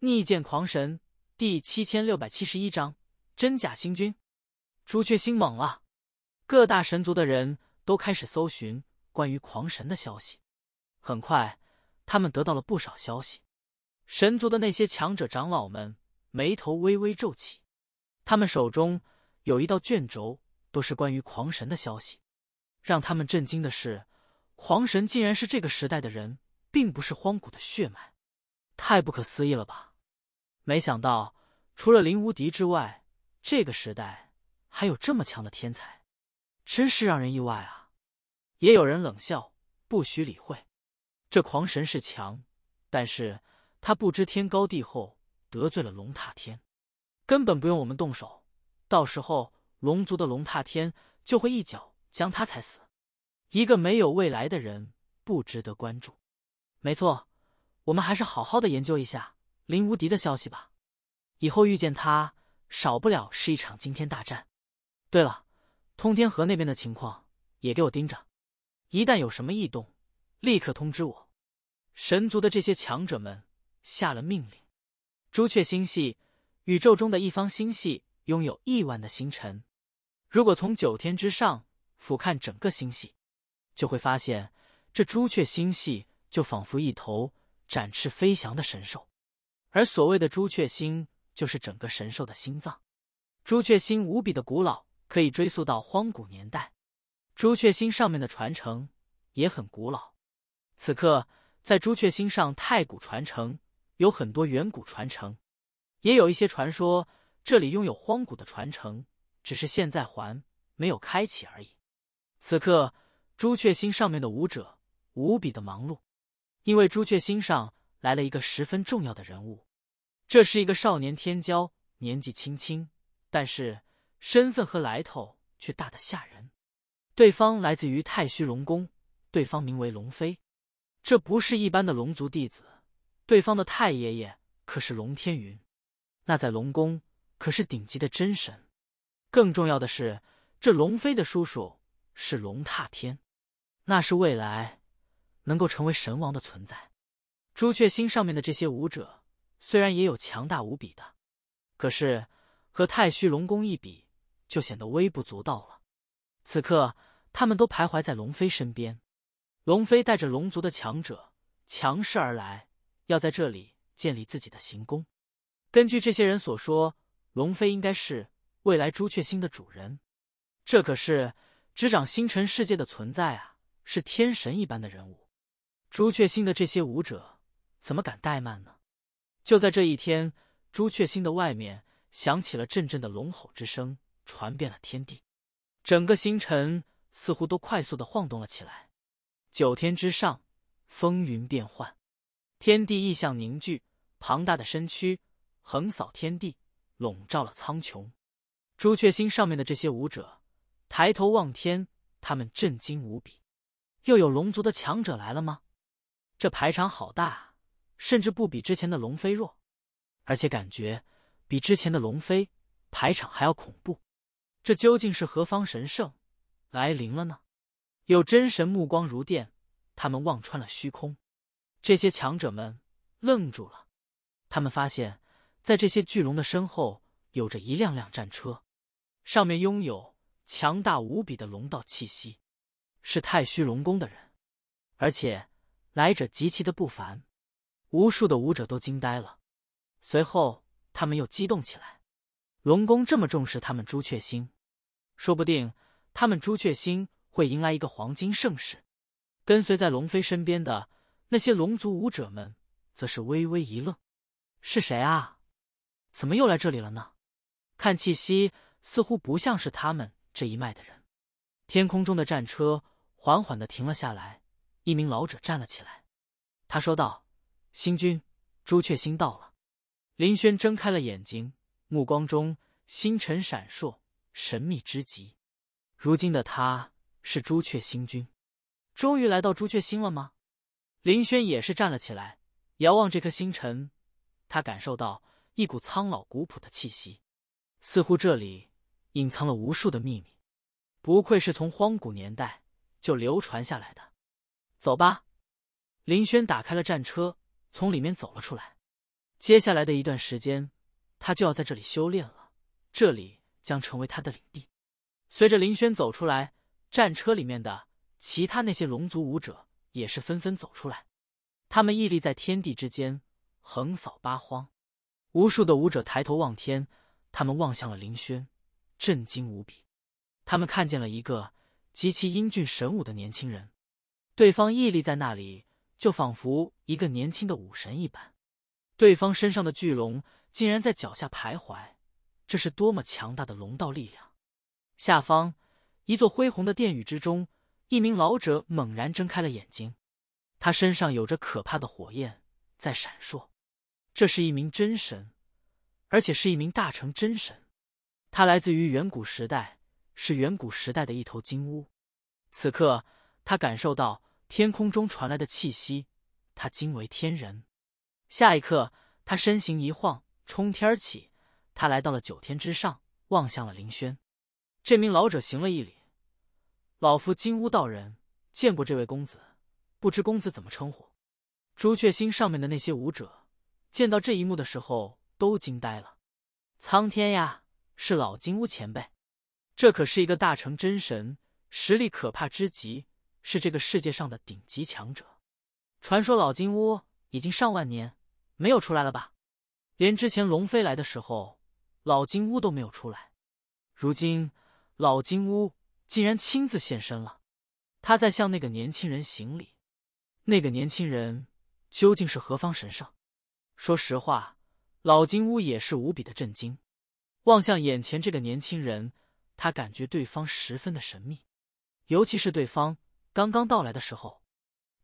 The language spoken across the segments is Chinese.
逆剑狂神第七千六百七十一章真假星君，朱雀星猛了。各大神族的人都开始搜寻关于狂神的消息，很快他们得到了不少消息。神族的那些强者长老们眉头微微皱起，他们手中有一道卷轴，都是关于狂神的消息。让他们震惊的是，狂神竟然是这个时代的人，并不是荒古的血脉，太不可思议了吧！没想到，除了林无敌之外，这个时代还有这么强的天才，真是让人意外啊！也有人冷笑，不许理会。这狂神是强，但是他不知天高地厚，得罪了龙踏天，根本不用我们动手，到时候龙族的龙踏天就会一脚将他踩死。一个没有未来的人，不值得关注。没错，我们还是好好的研究一下。林无敌的消息吧，以后遇见他，少不了是一场惊天大战。对了，通天河那边的情况也给我盯着，一旦有什么异动，立刻通知我。神族的这些强者们下了命令。朱雀星系，宇宙中的一方星系，拥有亿万的星辰。如果从九天之上俯瞰整个星系，就会发现这朱雀星系就仿佛一头展翅飞翔的神兽。而所谓的朱雀星，就是整个神兽的心脏。朱雀星无比的古老，可以追溯到荒古年代。朱雀星上面的传承也很古老。此刻，在朱雀星上，太古传承有很多远古传承，也有一些传说，这里拥有荒古的传承，只是现在还没有开启而已。此刻，朱雀星上面的舞者无比的忙碌，因为朱雀星上来了一个十分重要的人物。这是一个少年天骄，年纪轻轻，但是身份和来头却大得吓人。对方来自于太虚龙宫，对方名为龙飞。这不是一般的龙族弟子，对方的太爷爷可是龙天云，那在龙宫可是顶级的真神。更重要的是，这龙飞的叔叔是龙踏天，那是未来能够成为神王的存在。朱雀星上面的这些武者。虽然也有强大无比的，可是和太虚龙宫一比，就显得微不足道了。此刻，他们都徘徊在龙飞身边。龙飞带着龙族的强者强势而来，要在这里建立自己的行宫。根据这些人所说，龙飞应该是未来朱雀星的主人。这可是执掌星辰世界的存在啊，是天神一般的人物。朱雀星的这些武者怎么敢怠慢呢？就在这一天，朱雀星的外面响起了阵阵的龙吼之声，传遍了天地，整个星辰似乎都快速的晃动了起来。九天之上风云变幻，天地异象凝聚，庞大的身躯横扫天地，笼罩了苍穹。朱雀星上面的这些武者抬头望天，他们震惊无比。又有龙族的强者来了吗？这排场好大。甚至不比之前的龙飞弱，而且感觉比之前的龙飞排场还要恐怖。这究竟是何方神圣来临了呢？有真神目光如电，他们望穿了虚空。这些强者们愣住了，他们发现，在这些巨龙的身后，有着一辆辆战车，上面拥有强大无比的龙道气息，是太虚龙宫的人，而且来者极其的不凡。无数的武者都惊呆了，随后他们又激动起来。龙宫这么重视他们朱雀星，说不定他们朱雀星会迎来一个黄金盛世。跟随在龙飞身边的那些龙族武者们，则是微微一愣：“是谁啊？怎么又来这里了呢？看气息，似乎不像是他们这一脉的人。”天空中的战车缓缓的停了下来，一名老者站了起来，他说道。星君，朱雀星到了。林轩睁开了眼睛，目光中星辰闪烁，神秘之极。如今的他是朱雀星君，终于来到朱雀星了吗？林轩也是站了起来，遥望这颗星辰，他感受到一股苍老古朴的气息，似乎这里隐藏了无数的秘密。不愧是从荒古年代就流传下来的。走吧，林轩打开了战车。从里面走了出来，接下来的一段时间，他就要在这里修炼了。这里将成为他的领地。随着林轩走出来，战车里面的其他那些龙族武者也是纷纷走出来。他们屹立在天地之间，横扫八荒。无数的武者抬头望天，他们望向了林轩，震惊无比。他们看见了一个极其英俊神武的年轻人，对方屹立在那里。就仿佛一个年轻的武神一般，对方身上的巨龙竟然在脚下徘徊，这是多么强大的龙道力量！下方一座恢宏的殿宇之中，一名老者猛然睁开了眼睛，他身上有着可怕的火焰在闪烁，这是一名真神，而且是一名大成真神，他来自于远古时代，是远古时代的一头金乌。此刻，他感受到。天空中传来的气息，他惊为天人。下一刻，他身形一晃，冲天而起，他来到了九天之上，望向了林轩。这名老者行了一礼：“老夫金乌道人，见过这位公子，不知公子怎么称呼？”朱雀星上面的那些武者见到这一幕的时候，都惊呆了：“苍天呀，是老金乌前辈！这可是一个大成真神，实力可怕之极。”是这个世界上的顶级强者。传说老金屋已经上万年没有出来了吧？连之前龙飞来的时候，老金屋都没有出来。如今老金屋竟然亲自现身了，他在向那个年轻人行礼。那个年轻人究竟是何方神圣？说实话，老金屋也是无比的震惊。望向眼前这个年轻人，他感觉对方十分的神秘，尤其是对方。刚刚到来的时候，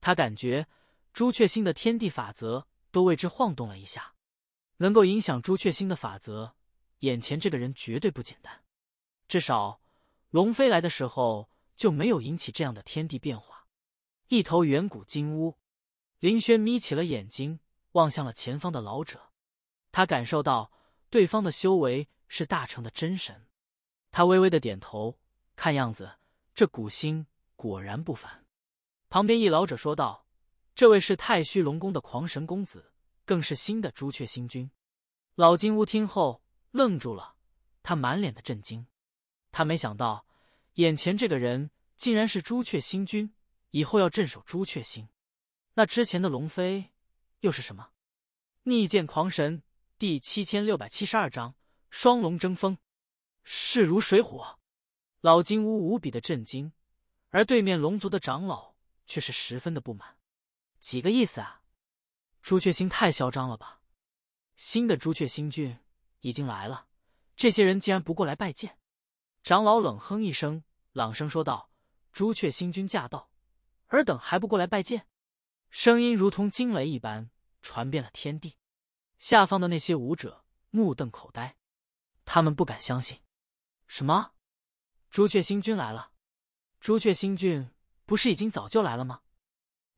他感觉朱雀星的天地法则都为之晃动了一下，能够影响朱雀星的法则，眼前这个人绝对不简单。至少龙飞来的时候就没有引起这样的天地变化。一头远古金乌，林轩眯起了眼睛，望向了前方的老者。他感受到对方的修为是大成的真神。他微微的点头，看样子这古星。果然不凡，旁边一老者说道：“这位是太虚龙宫的狂神公子，更是新的朱雀星君。”老金乌听后愣住了，他满脸的震惊，他没想到眼前这个人竟然是朱雀星君，以后要镇守朱雀星。那之前的龙飞又是什么？逆剑狂神第七千六百七十二章：双龙争锋，势如水火。老金乌无比的震惊。而对面龙族的长老却是十分的不满，几个意思啊？朱雀星太嚣张了吧？新的朱雀星君已经来了，这些人竟然不过来拜见？长老冷哼一声，朗声说道：“朱雀星君驾到，尔等还不过来拜见？”声音如同惊雷一般，传遍了天地。下方的那些武者目瞪口呆，他们不敢相信，什么？朱雀星君来了？朱雀星君不是已经早就来了吗？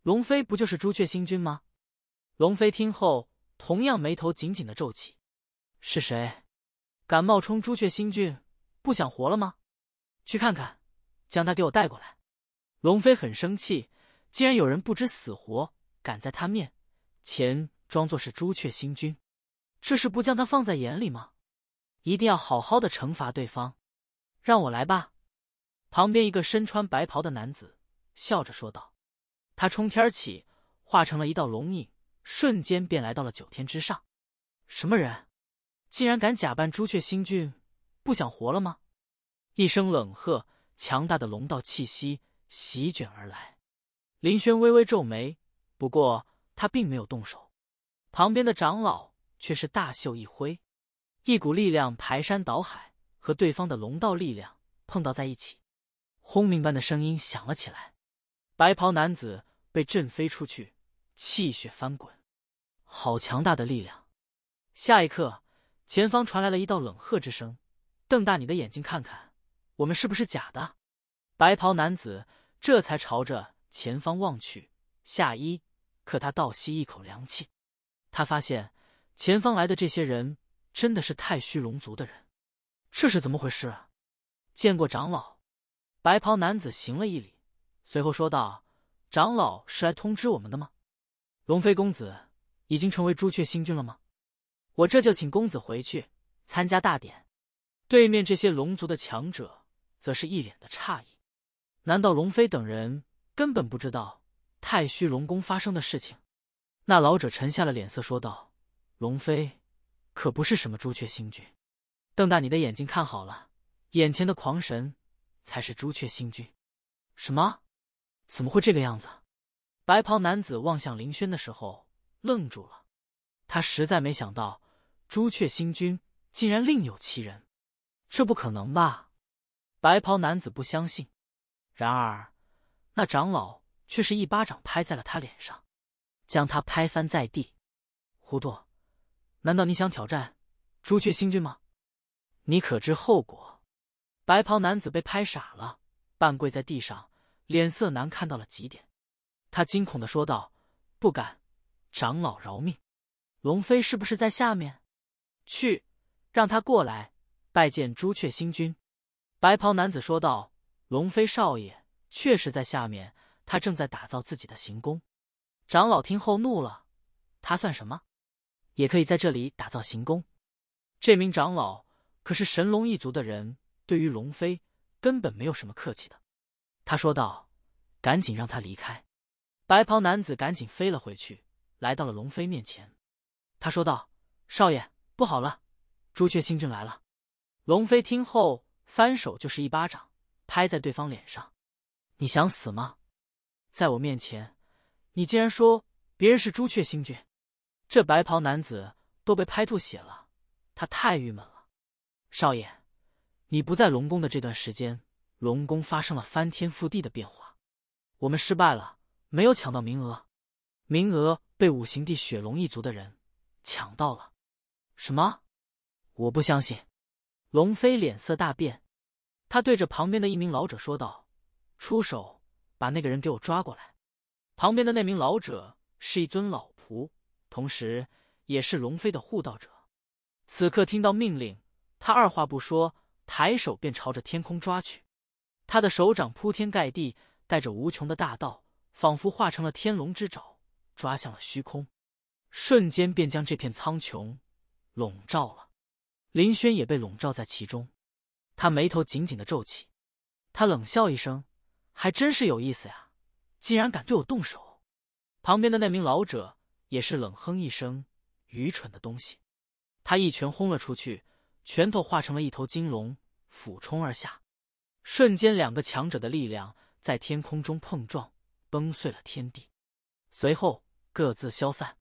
龙飞不就是朱雀星君吗？龙飞听后，同样眉头紧紧的皱起。是谁，敢冒充朱雀星君？不想活了吗？去看看，将他给我带过来。龙飞很生气，竟然有人不知死活，敢在他面前装作是朱雀星君，这是不将他放在眼里吗？一定要好好的惩罚对方。让我来吧。旁边一个身穿白袍的男子笑着说道：“他冲天起，化成了一道龙影，瞬间便来到了九天之上。什么人，竟然敢假扮朱雀星君？不想活了吗？”一声冷喝，强大的龙道气息席卷而来。林轩微微皱眉，不过他并没有动手。旁边的长老却是大袖一挥，一股力量排山倒海，和对方的龙道力量碰到在一起。轰鸣般的声音响了起来，白袍男子被震飞出去，气血翻滚。好强大的力量！下一刻，前方传来了一道冷喝之声：“瞪大你的眼睛看看，我们是不是假的？”白袍男子这才朝着前方望去，下依，可他倒吸一口凉气，他发现前方来的这些人真的是太虚龙族的人。这是怎么回事？见过长老。白袍男子行了一礼，随后说道：“长老是来通知我们的吗？龙飞公子已经成为朱雀星君了吗？我这就请公子回去参加大典。”对面这些龙族的强者则是一脸的诧异：“难道龙飞等人根本不知道太虚龙宫发生的事情？”那老者沉下了脸色说道：“龙飞，可不是什么朱雀星君，瞪大你的眼睛看好了，眼前的狂神。”才是朱雀星君？什么？怎么会这个样子？白袍男子望向林轩的时候愣住了，他实在没想到朱雀星君竟然另有其人，这不可能吧？白袍男子不相信。然而，那长老却是一巴掌拍在了他脸上，将他拍翻在地。糊涂！难道你想挑战朱雀星君吗？你可知后果？白袍男子被拍傻了，半跪在地上，脸色难看到了极点。他惊恐的说道：“不敢，长老饶命！”龙飞是不是在下面？去，让他过来拜见朱雀星君。”白袍男子说道：“龙飞少爷确实在下面，他正在打造自己的行宫。”长老听后怒了：“他算什么？也可以在这里打造行宫？这名长老可是神龙一族的人。”对于龙飞根本没有什么客气的，他说道：“赶紧让他离开。”白袍男子赶紧飞了回去，来到了龙飞面前，他说道：“少爷不好了，朱雀星君来了。”龙飞听后，翻手就是一巴掌拍在对方脸上：“你想死吗？在我面前，你竟然说别人是朱雀星君！”这白袍男子都被拍吐血了，他太郁闷了，少爷。你不在龙宫的这段时间，龙宫发生了翻天覆地的变化。我们失败了，没有抢到名额，名额被五行帝雪龙一族的人抢到了。什么？我不相信！龙飞脸色大变，他对着旁边的一名老者说道：“出手，把那个人给我抓过来。”旁边的那名老者是一尊老仆，同时也是龙飞的护道者。此刻听到命令，他二话不说。抬手便朝着天空抓去，他的手掌铺天盖地，带着无穷的大道，仿佛化成了天龙之爪，抓向了虚空，瞬间便将这片苍穹笼罩了。林轩也被笼罩在其中，他眉头紧紧的皱起，他冷笑一声：“还真是有意思呀，竟然敢对我动手！”旁边的那名老者也是冷哼一声：“愚蠢的东西！”他一拳轰了出去。拳头化成了一头金龙，俯冲而下，瞬间两个强者的力量在天空中碰撞，崩碎了天地，随后各自消散。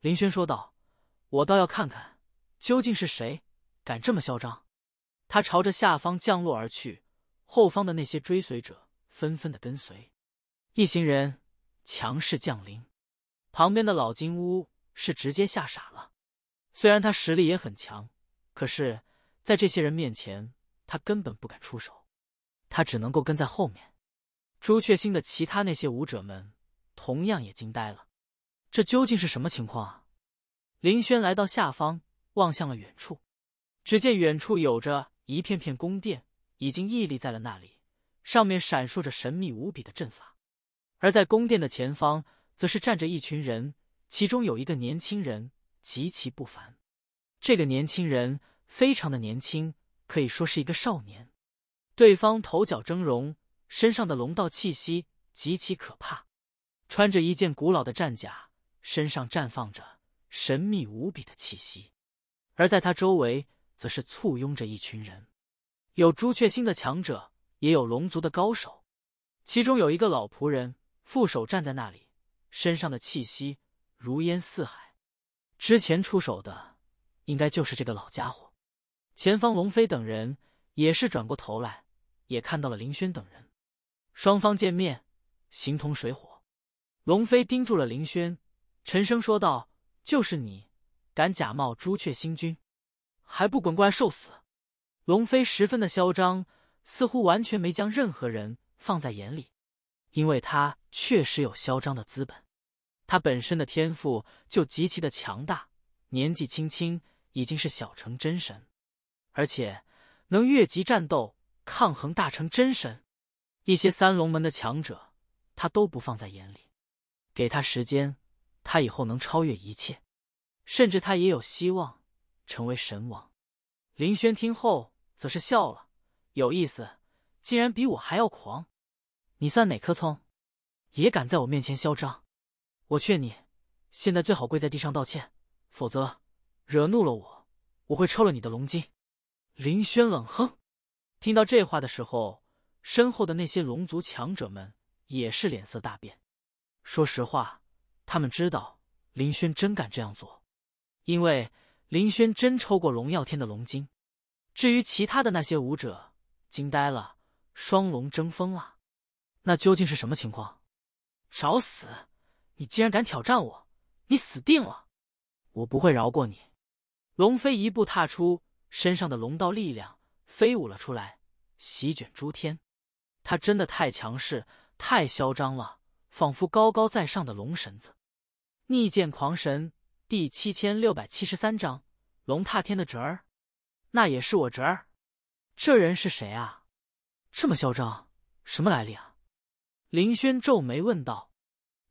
林轩说道：“我倒要看看，究竟是谁敢这么嚣张！”他朝着下方降落而去，后方的那些追随者纷纷的跟随，一行人强势降临。旁边的老金乌是直接吓傻了，虽然他实力也很强。可是，在这些人面前，他根本不敢出手，他只能够跟在后面。朱雀星的其他那些武者们同样也惊呆了，这究竟是什么情况啊？林轩来到下方，望向了远处，只见远处有着一片片宫殿，已经屹立在了那里，上面闪烁着神秘无比的阵法。而在宫殿的前方，则是站着一群人，其中有一个年轻人极其不凡。这个年轻人非常的年轻，可以说是一个少年。对方头角峥嵘，身上的龙道气息极其可怕，穿着一件古老的战甲，身上绽放着神秘无比的气息。而在他周围，则是簇拥着一群人，有朱雀星的强者，也有龙族的高手。其中有一个老仆人，负手站在那里，身上的气息如烟似海。之前出手的。应该就是这个老家伙。前方，龙飞等人也是转过头来，也看到了林轩等人。双方见面，形同水火。龙飞盯住了林轩，沉声说道：“就是你，敢假冒朱雀星君，还不滚过来受死！”龙飞十分的嚣张，似乎完全没将任何人放在眼里，因为他确实有嚣张的资本。他本身的天赋就极其的强大，年纪轻轻。已经是小成真神，而且能越级战斗，抗衡大成真神。一些三龙门的强者，他都不放在眼里。给他时间，他以后能超越一切，甚至他也有希望成为神王。林轩听后则是笑了：“有意思，竟然比我还要狂！你算哪棵葱，也敢在我面前嚣张？我劝你，现在最好跪在地上道歉，否则……”惹怒了我，我会抽了你的龙筋。”林轩冷哼。听到这话的时候，身后的那些龙族强者们也是脸色大变。说实话，他们知道林轩真敢这样做，因为林轩真抽过龙耀天的龙筋。至于其他的那些武者，惊呆了。双龙争锋啊！那究竟是什么情况？找死！你竟然敢挑战我，你死定了！我不会饶过你！龙飞一步踏出，身上的龙道力量飞舞了出来，席卷诸天。他真的太强势，太嚣张了，仿佛高高在上的龙神子。逆剑狂神第七千六百七十三章：龙踏天的侄儿，那也是我侄儿。这人是谁啊？这么嚣张，什么来历啊？林轩皱眉问道。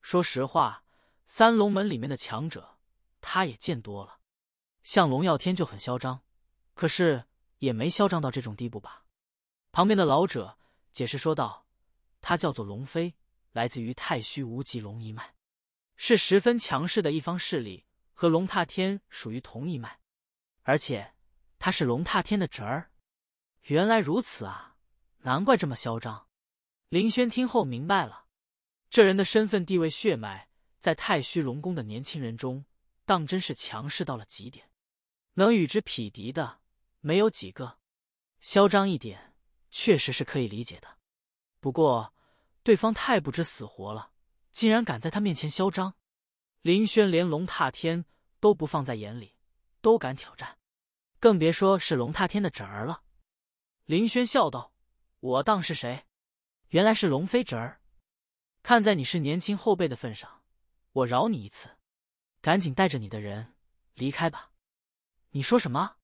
说实话，三龙门里面的强者，他也见多了。像龙耀天就很嚣张，可是也没嚣张到这种地步吧？旁边的老者解释说道：“他叫做龙飞，来自于太虚无极龙一脉，是十分强势的一方势力，和龙踏天属于同一脉，而且他是龙踏天的侄儿。原来如此啊，难怪这么嚣张。”林轩听后明白了，这人的身份地位、血脉，在太虚龙宫的年轻人中，当真是强势到了极点。能与之匹敌的没有几个，嚣张一点确实是可以理解的。不过对方太不知死活了，竟然敢在他面前嚣张。林轩连龙踏天都不放在眼里，都敢挑战，更别说是龙踏天的侄儿了。林轩笑道：“我当是谁，原来是龙飞侄儿。看在你是年轻后辈的份上，我饶你一次，赶紧带着你的人离开吧。”你说什么？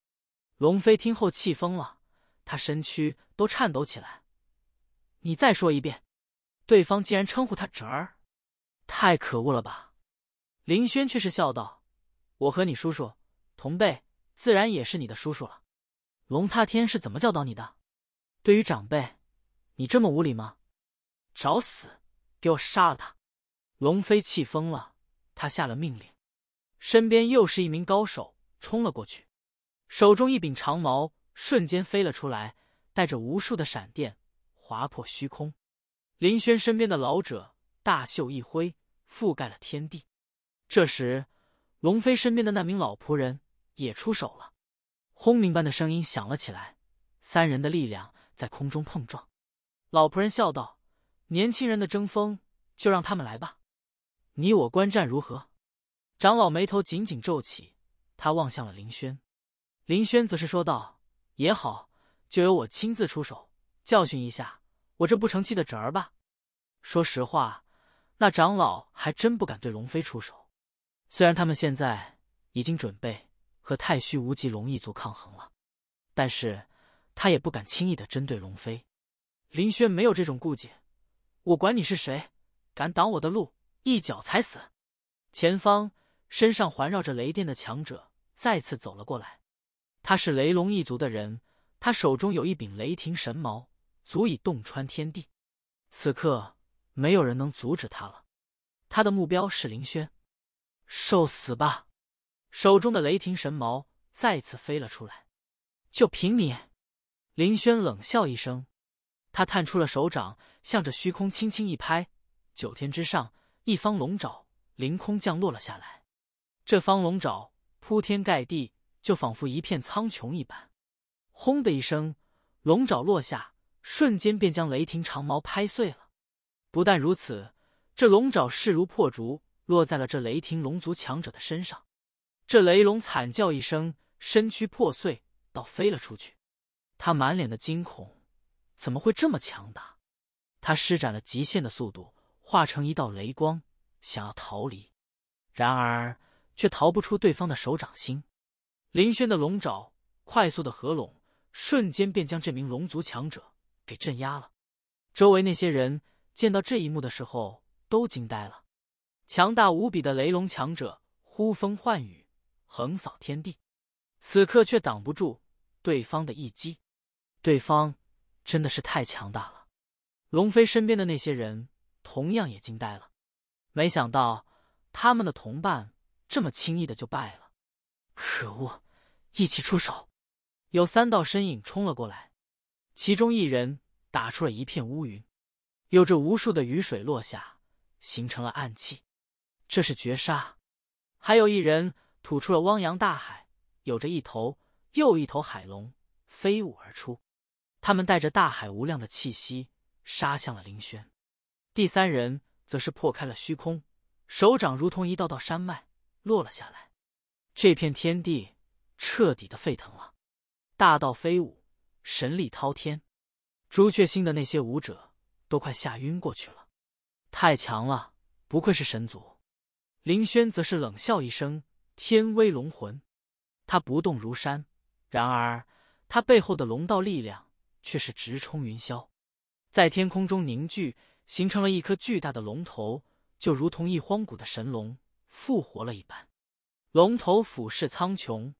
龙飞听后气疯了，他身躯都颤抖起来。你再说一遍，对方竟然称呼他侄儿，太可恶了吧！林轩却是笑道：“我和你叔叔同辈，自然也是你的叔叔了。”龙踏天是怎么教导你的？对于长辈，你这么无礼吗？找死！给我杀了他！龙飞气疯了，他下了命令，身边又是一名高手。冲了过去，手中一柄长矛瞬间飞了出来，带着无数的闪电划破虚空。林轩身边的老者大袖一挥，覆盖了天地。这时，龙飞身边的那名老仆人也出手了，轰鸣般的声音响了起来。三人的力量在空中碰撞。老仆人笑道：“年轻人的争锋，就让他们来吧。你我观战如何？”长老眉头紧紧皱起。他望向了林轩，林轩则是说道：“也好，就由我亲自出手教训一下我这不成器的侄儿吧。”说实话，那长老还真不敢对龙飞出手。虽然他们现在已经准备和太虚无极龙一族抗衡了，但是他也不敢轻易的针对龙飞。林轩没有这种顾忌，我管你是谁，敢挡我的路，一脚踩死！前方，身上环绕着雷电的强者。再次走了过来，他是雷龙一族的人，他手中有一柄雷霆神矛，足以洞穿天地。此刻，没有人能阻止他了。他的目标是林轩，受死吧！手中的雷霆神矛再次飞了出来。就凭你！林轩冷笑一声，他探出了手掌，向着虚空轻轻一拍，九天之上，一方龙爪凌空降落了下来。这方龙爪。铺天盖地，就仿佛一片苍穹一般。轰的一声，龙爪落下，瞬间便将雷霆长矛拍碎了。不但如此，这龙爪势如破竹，落在了这雷霆龙族强者的身上。这雷龙惨叫一声，身躯破碎，倒飞了出去。他满脸的惊恐，怎么会这么强大？他施展了极限的速度，化成一道雷光，想要逃离。然而，却逃不出对方的手掌心。林轩的龙爪快速的合拢，瞬间便将这名龙族强者给镇压了。周围那些人见到这一幕的时候，都惊呆了。强大无比的雷龙强者，呼风唤雨，横扫天地，此刻却挡不住对方的一击。对方真的是太强大了。龙飞身边的那些人同样也惊呆了，没想到他们的同伴。这么轻易的就败了，可恶！一起出手，有三道身影冲了过来，其中一人打出了一片乌云，有着无数的雨水落下，形成了暗器，这是绝杀。还有一人吐出了汪洋大海，有着一头又一头海龙飞舞而出，他们带着大海无量的气息杀向了林轩。第三人则是破开了虚空，手掌如同一道道山脉。落了下来，这片天地彻底的沸腾了，大道飞舞，神力滔天。朱雀星的那些武者都快吓晕过去了，太强了！不愧是神族。林轩则是冷笑一声：“天威龙魂。”他不动如山，然而他背后的龙道力量却是直冲云霄，在天空中凝聚，形成了一颗巨大的龙头，就如同一荒古的神龙。复活了一般，龙头俯视苍穹，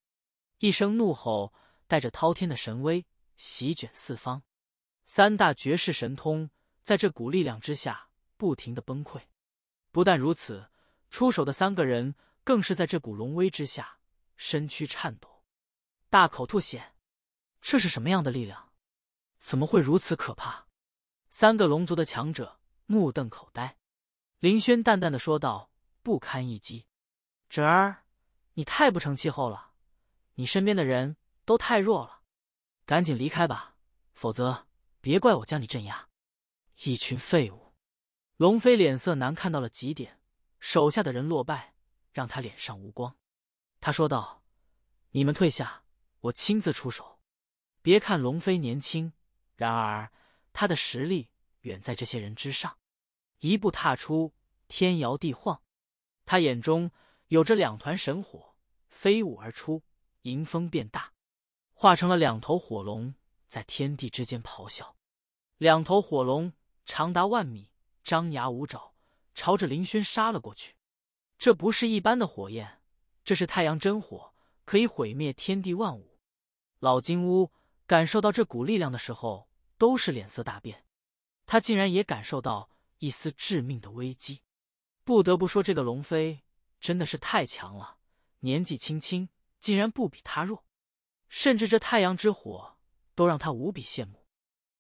一声怒吼，带着滔天的神威，席卷四方。三大绝世神通在这股力量之下，不停的崩溃。不但如此，出手的三个人更是在这股龙威之下，身躯颤抖，大口吐血。这是什么样的力量？怎么会如此可怕？三个龙族的强者目瞪口呆。林轩淡淡的说道。不堪一击，侄儿，你太不成气候了，你身边的人都太弱了，赶紧离开吧，否则别怪我将你镇压。一群废物！龙飞脸色难看到了极点，手下的人落败，让他脸上无光。他说道：“你们退下，我亲自出手。”别看龙飞年轻，然而他的实力远在这些人之上，一步踏出，天摇地晃。他眼中有着两团神火飞舞而出，迎风变大，化成了两头火龙，在天地之间咆哮。两头火龙长达万米，张牙舞爪，朝着林轩杀了过去。这不是一般的火焰，这是太阳真火，可以毁灭天地万物。老金乌感受到这股力量的时候，都是脸色大变，他竟然也感受到一丝致命的危机。不得不说，这个龙飞真的是太强了，年纪轻轻竟然不比他弱，甚至这太阳之火都让他无比羡慕。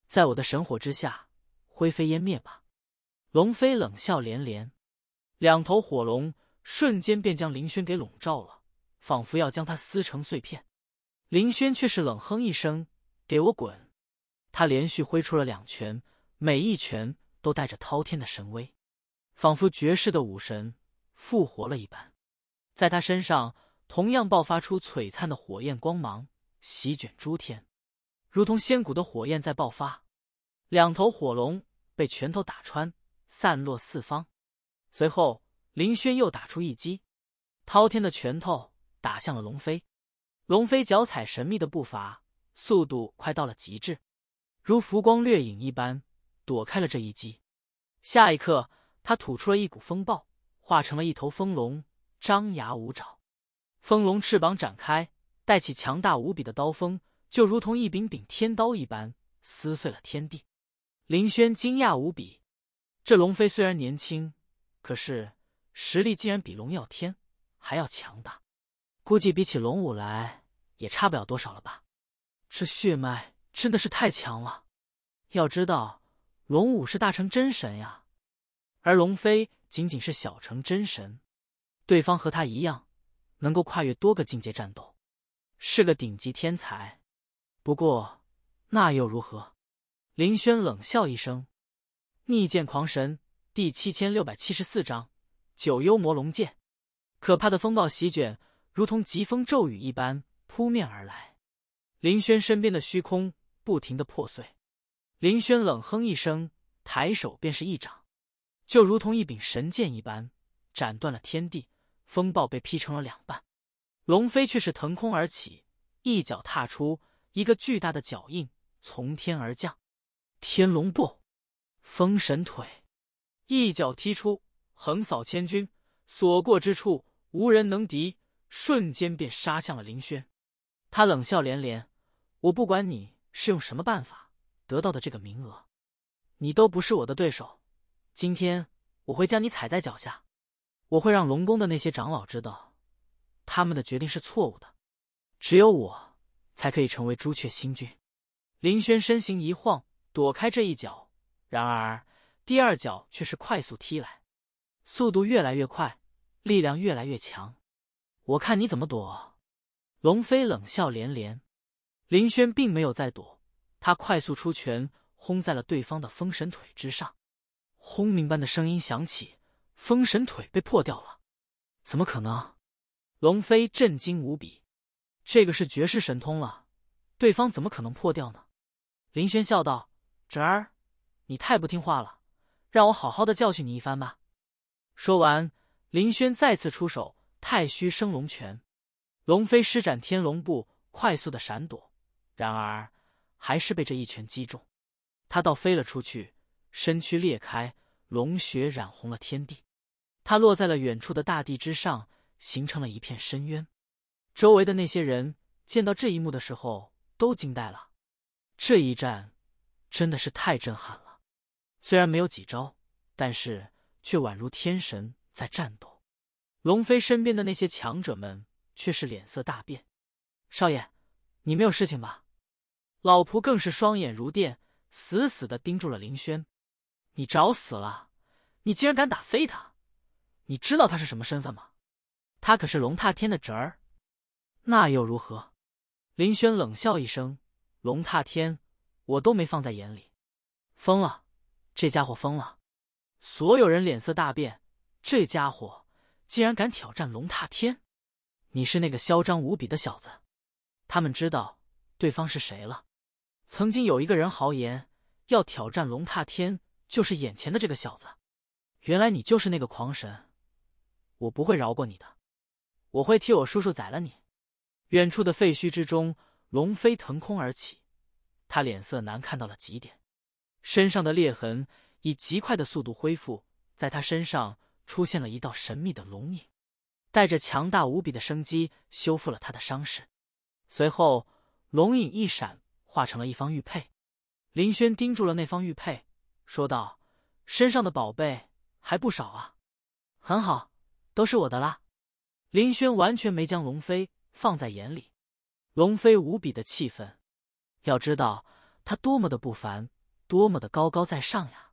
在我的神火之下，灰飞烟灭吧！龙飞冷笑连连，两头火龙瞬间便将林轩给笼罩了，仿佛要将他撕成碎片。林轩却是冷哼一声：“给我滚！”他连续挥出了两拳，每一拳都带着滔天的神威。仿佛绝世的武神复活了一般，在他身上同样爆发出璀璨的火焰光芒，席卷诸天，如同仙骨的火焰在爆发。两头火龙被拳头打穿，散落四方。随后，林轩又打出一击，滔天的拳头打向了龙飞。龙飞脚踩神秘的步伐，速度快到了极致，如浮光掠影一般，躲开了这一击。下一刻。他吐出了一股风暴，化成了一头风龙，张牙舞爪。风龙翅膀展开，带起强大无比的刀锋，就如同一柄柄天刀一般，撕碎了天地。林轩惊讶无比，这龙飞虽然年轻，可是实力竟然比龙耀天还要强大，估计比起龙武来也差不了多少了吧？这血脉真的是太强了！要知道，龙武是大成真神呀。而龙飞仅仅是小成真神，对方和他一样，能够跨越多个境界战斗，是个顶级天才。不过那又如何？林轩冷笑一声，《逆剑狂神》第七千六百七十四章：九幽魔龙剑。可怕的风暴席卷，如同疾风骤雨一般扑面而来，林轩身边的虚空不停的破碎。林轩冷哼一声，抬手便是一掌。就如同一柄神剑一般，斩断了天地，风暴被劈成了两半。龙飞却是腾空而起，一脚踏出一个巨大的脚印，从天而降。天龙步，风神腿，一脚踢出，横扫千军，所过之处无人能敌，瞬间便杀向了林轩。他冷笑连连：“我不管你是用什么办法得到的这个名额，你都不是我的对手。”今天我会将你踩在脚下，我会让龙宫的那些长老知道，他们的决定是错误的，只有我才可以成为朱雀星君。林轩身形一晃，躲开这一脚，然而第二脚却是快速踢来，速度越来越快，力量越来越强。我看你怎么躲！龙飞冷笑连连。林轩并没有再躲，他快速出拳，轰在了对方的风神腿之上。轰鸣般的声音响起，风神腿被破掉了。怎么可能？龙飞震惊无比，这个是绝世神通了，对方怎么可能破掉呢？林轩笑道：“侄儿，你太不听话了，让我好好的教训你一番吧。”说完，林轩再次出手，太虚升龙拳。龙飞施展天龙步，快速的闪躲，然而还是被这一拳击中，他倒飞了出去。身躯裂开，龙血染红了天地。他落在了远处的大地之上，形成了一片深渊。周围的那些人见到这一幕的时候，都惊呆了。这一战真的是太震撼了，虽然没有几招，但是却宛如天神在战斗。龙飞身边的那些强者们却是脸色大变：“少爷，你没有事情吧？”老仆更是双眼如电，死死的盯住了林轩。你找死了！你竟然敢打飞他！你知道他是什么身份吗？他可是龙踏天的侄儿。那又如何？林轩冷笑一声：“龙踏天，我都没放在眼里。”疯了！这家伙疯了！所有人脸色大变。这家伙竟然敢挑战龙踏天！你是那个嚣张无比的小子！他们知道对方是谁了。曾经有一个人豪言要挑战龙踏天。就是眼前的这个小子，原来你就是那个狂神，我不会饶过你的，我会替我叔叔宰了你。远处的废墟之中，龙飞腾空而起，他脸色难看到了极点，身上的裂痕以极快的速度恢复，在他身上出现了一道神秘的龙影，带着强大无比的生机修复了他的伤势。随后，龙影一闪，化成了一方玉佩。林轩盯住了那方玉佩。说道：“身上的宝贝还不少啊，很好，都是我的啦。”林轩完全没将龙飞放在眼里。龙飞无比的气愤，要知道他多么的不凡，多么的高高在上呀！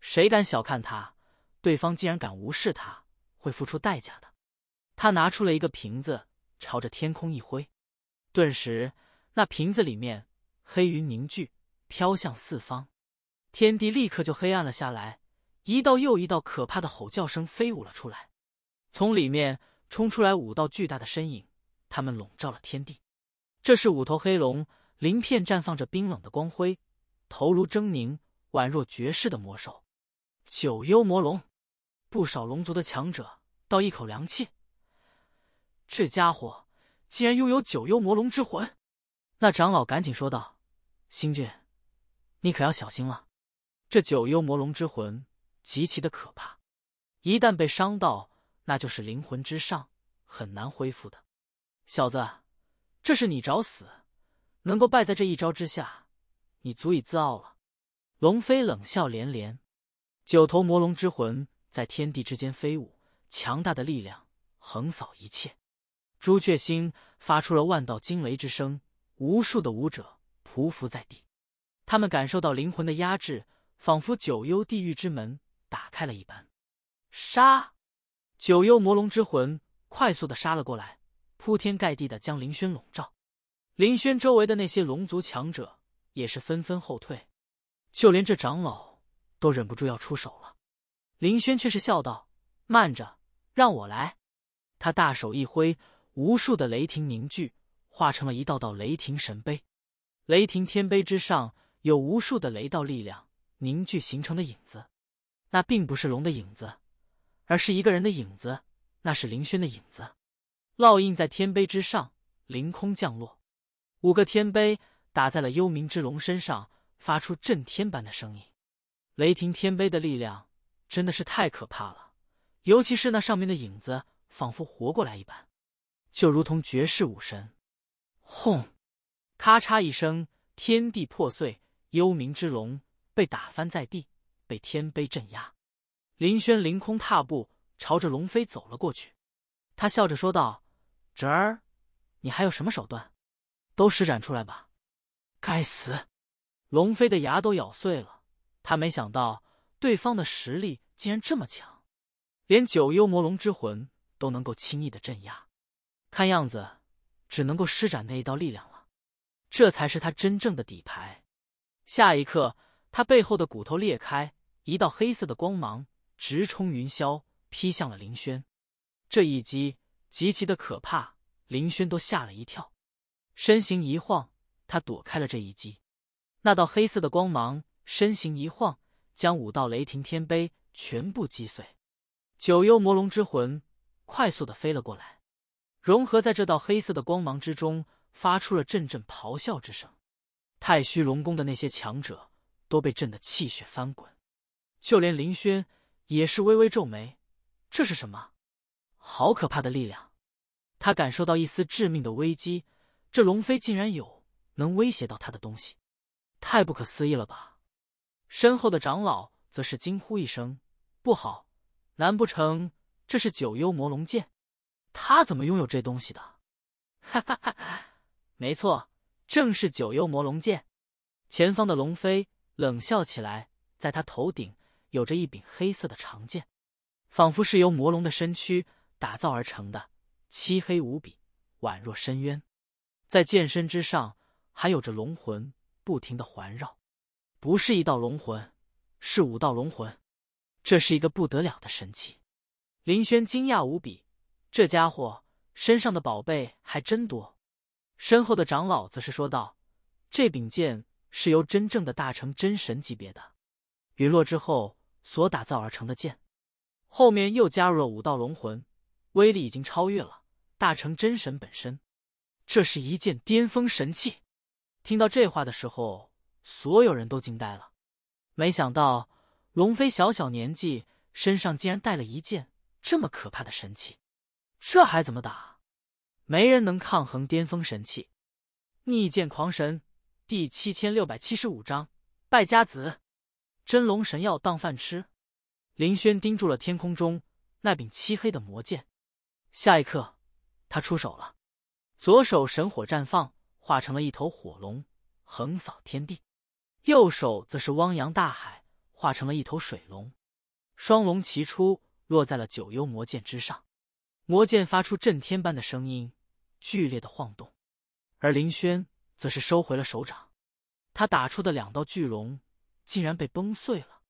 谁敢小看他？对方竟然敢无视他，会付出代价的。他拿出了一个瓶子，朝着天空一挥，顿时那瓶子里面黑云凝聚，飘向四方。天地立刻就黑暗了下来，一道又一道可怕的吼叫声飞舞了出来，从里面冲出来五道巨大的身影，他们笼罩了天地。这是五头黑龙，鳞片绽放着冰冷的光辉，头颅狰狞，宛若绝世的魔兽——九幽魔龙。不少龙族的强者倒一口凉气，这家伙竟然拥有九幽魔龙之魂！那长老赶紧说道：“星君，你可要小心了。”这九幽魔龙之魂极其的可怕，一旦被伤到，那就是灵魂之上很难恢复的。小子，这是你找死！能够败在这一招之下，你足以自傲了。龙飞冷笑连连，九头魔龙之魂在天地之间飞舞，强大的力量横扫一切。朱雀星发出了万道惊雷之声，无数的武者匍匐在地，他们感受到灵魂的压制。仿佛九幽地狱之门打开了一般，杀！九幽魔龙之魂快速的杀了过来，铺天盖地的将林轩笼罩。林轩周围的那些龙族强者也是纷纷后退，就连这长老都忍不住要出手了。林轩却是笑道：“慢着，让我来。”他大手一挥，无数的雷霆凝聚，化成了一道道雷霆神碑。雷霆天碑之上有无数的雷道力量。凝聚形成的影子，那并不是龙的影子，而是一个人的影子，那是林轩的影子，烙印在天碑之上，凌空降落，五个天碑打在了幽冥之龙身上，发出震天般的声音。雷霆天碑的力量真的是太可怕了，尤其是那上面的影子，仿佛活过来一般，就如同绝世武神。轰！咔嚓一声，天地破碎，幽冥之龙。被打翻在地，被天碑镇压。林轩凌空踏步，朝着龙飞走了过去。他笑着说道：“侄儿，你还有什么手段，都施展出来吧！”该死！龙飞的牙都咬碎了。他没想到对方的实力竟然这么强，连九幽魔龙之魂都能够轻易的镇压。看样子，只能够施展那一道力量了。这才是他真正的底牌。下一刻。他背后的骨头裂开，一道黑色的光芒直冲云霄，劈向了林轩。这一击极其的可怕，林轩都吓了一跳，身形一晃，他躲开了这一击。那道黑色的光芒，身形一晃，将五道雷霆天碑全部击碎。九幽魔龙之魂快速的飞了过来，融合在这道黑色的光芒之中，发出了阵阵咆哮之声。太虚龙宫的那些强者。都被震得气血翻滚，就连林轩也是微微皱眉。这是什么？好可怕的力量！他感受到一丝致命的危机。这龙飞竟然有能威胁到他的东西，太不可思议了吧！身后的长老则是惊呼一声：“不好！难不成这是九幽魔龙剑？他怎么拥有这东西的？”哈哈哈！没错，正是九幽魔龙剑。前方的龙飞。冷笑起来，在他头顶有着一柄黑色的长剑，仿佛是由魔龙的身躯打造而成的，漆黑无比，宛若深渊。在剑身之上，还有着龙魂不停的环绕，不是一道龙魂，是五道龙魂。这是一个不得了的神器，林轩惊讶无比，这家伙身上的宝贝还真多。身后的长老则是说道：“这柄剑。”是由真正的大成真神级别的陨落之后所打造而成的剑，后面又加入了五道龙魂，威力已经超越了大成真神本身。这是一件巅峰神器。听到这话的时候，所有人都惊呆了。没想到龙飞小小年纪身上竟然带了一件这么可怕的神器，这还怎么打？没人能抗衡巅峰神器。逆剑狂神。第七千六百七十五章败家子，真龙神药当饭吃。林轩盯住了天空中那柄漆黑的魔剑，下一刻，他出手了。左手神火绽放，化成了一头火龙，横扫天地；右手则是汪洋大海，化成了一头水龙。双龙齐出，落在了九幽魔剑之上。魔剑发出震天般的声音，剧烈的晃动，而林轩。则是收回了手掌，他打出的两道巨龙竟然被崩碎了。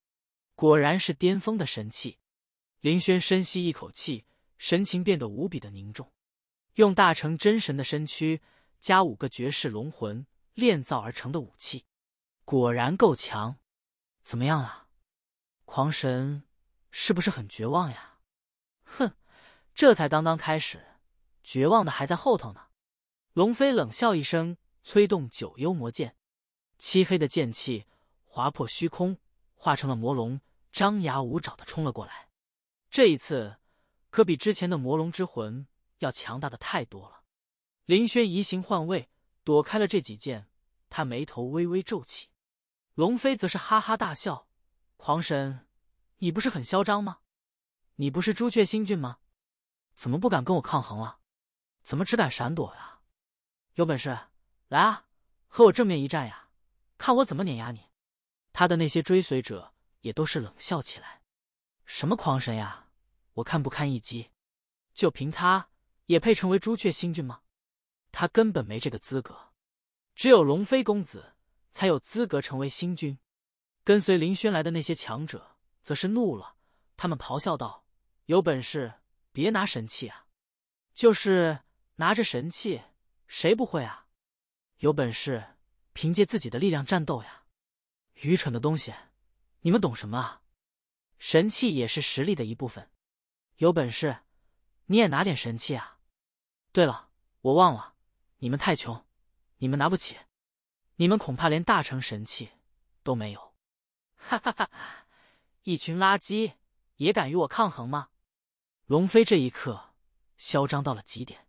果然是巅峰的神器。林轩深吸一口气，神情变得无比的凝重。用大成真神的身躯加五个绝世龙魂炼造而成的武器，果然够强。怎么样啊，狂神？是不是很绝望呀？哼，这才刚刚开始，绝望的还在后头呢。龙飞冷笑一声。催动九幽魔剑，漆黑的剑气划破虚空，化成了魔龙，张牙舞爪的冲了过来。这一次可比之前的魔龙之魂要强大的太多了。林轩移形换位，躲开了这几剑。他眉头微微皱起。龙飞则是哈哈大笑：“狂神，你不是很嚣张吗？你不是朱雀星君吗？怎么不敢跟我抗衡了？怎么只敢闪躲呀？有本事！”来啊，和我正面一战呀！看我怎么碾压你！他的那些追随者也都是冷笑起来：“什么狂神呀，我看不堪一击！就凭他，也配成为朱雀星君吗？他根本没这个资格！只有龙飞公子才有资格成为星君。”跟随林轩来的那些强者则是怒了，他们咆哮道：“有本事别拿神器啊！就是拿着神器，谁不会啊？”有本事凭借自己的力量战斗呀！愚蠢的东西，你们懂什么啊？神器也是实力的一部分。有本事，你也拿点神器啊！对了，我忘了，你们太穷，你们拿不起，你们恐怕连大成神器都没有。哈哈哈！一群垃圾也敢与我抗衡吗？龙飞这一刻嚣张到了极点，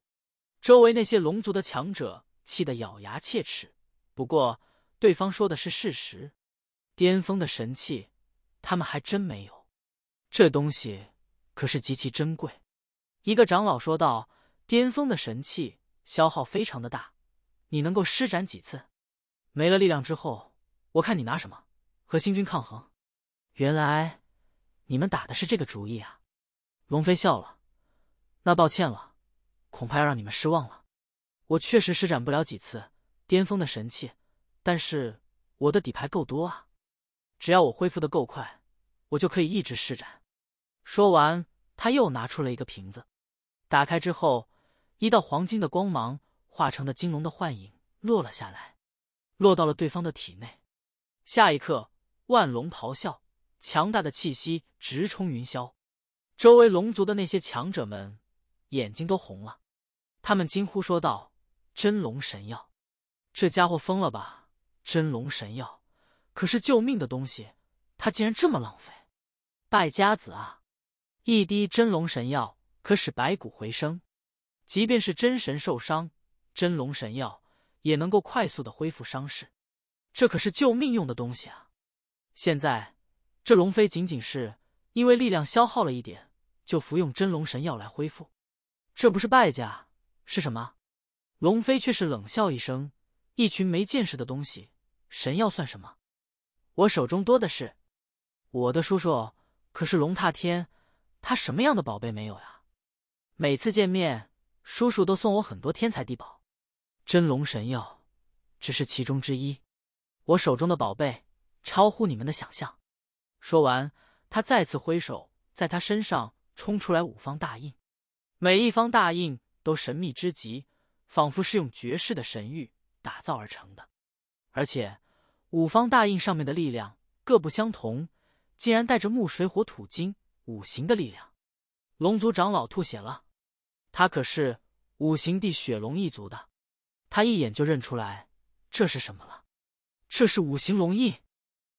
周围那些龙族的强者。气得咬牙切齿，不过对方说的是事实。巅峰的神器，他们还真没有。这东西可是极其珍贵。一个长老说道：“巅峰的神器消耗非常的大，你能够施展几次？没了力量之后，我看你拿什么和星君抗衡？”原来你们打的是这个主意啊！龙飞笑了：“那抱歉了，恐怕要让你们失望了。”我确实施展不了几次巅峰的神器，但是我的底牌够多啊！只要我恢复的够快，我就可以一直施展。说完，他又拿出了一个瓶子，打开之后，一道黄金的光芒化成的金龙的幻影落了下来，落到了对方的体内。下一刻，万龙咆哮，强大的气息直冲云霄，周围龙族的那些强者们眼睛都红了，他们惊呼说道。真龙神药，这家伙疯了吧！真龙神药可是救命的东西，他竟然这么浪费，败家子啊！一滴真龙神药可使白骨回生，即便是真神受伤，真龙神药也能够快速的恢复伤势。这可是救命用的东西啊！现在这龙飞仅仅是因为力量消耗了一点，就服用真龙神药来恢复，这不是败家是什么？龙飞却是冷笑一声：“一群没见识的东西，神药算什么？我手中多的是。我的叔叔可是龙踏天，他什么样的宝贝没有呀？每次见面，叔叔都送我很多天才地宝，真龙神药只是其中之一。我手中的宝贝超乎你们的想象。”说完，他再次挥手，在他身上冲出来五方大印，每一方大印都神秘之极。仿佛是用绝世的神玉打造而成的，而且五方大印上面的力量各不相同，竟然带着木、水、火、土、金五行的力量。龙族长老吐血了，他可是五行地血龙一族的，他一眼就认出来这是什么了，这是五行龙印，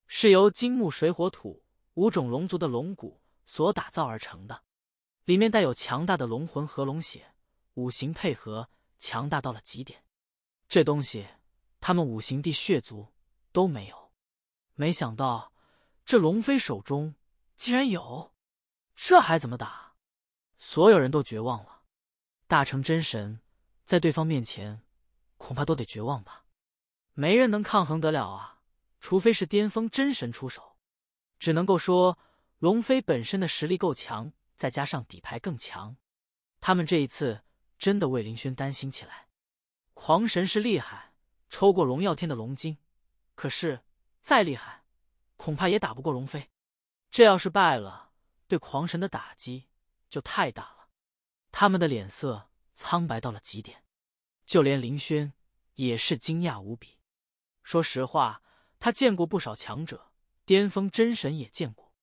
是由金、木、水、火、土五种龙族的龙骨所打造而成的，里面带有强大的龙魂和龙血，五行配合。强大到了极点，这东西他们五行地血族都没有。没想到这龙飞手中竟然有，这还怎么打？所有人都绝望了。大成真神在对方面前，恐怕都得绝望吧？没人能抗衡得了啊！除非是巅峰真神出手。只能够说龙飞本身的实力够强，再加上底牌更强。他们这一次。真的为林轩担心起来。狂神是厉害，抽过龙耀天的龙筋，可是再厉害，恐怕也打不过龙飞。这要是败了，对狂神的打击就太大了。他们的脸色苍白到了极点，就连林轩也是惊讶无比。说实话，他见过不少强者，巅峰真神也见过，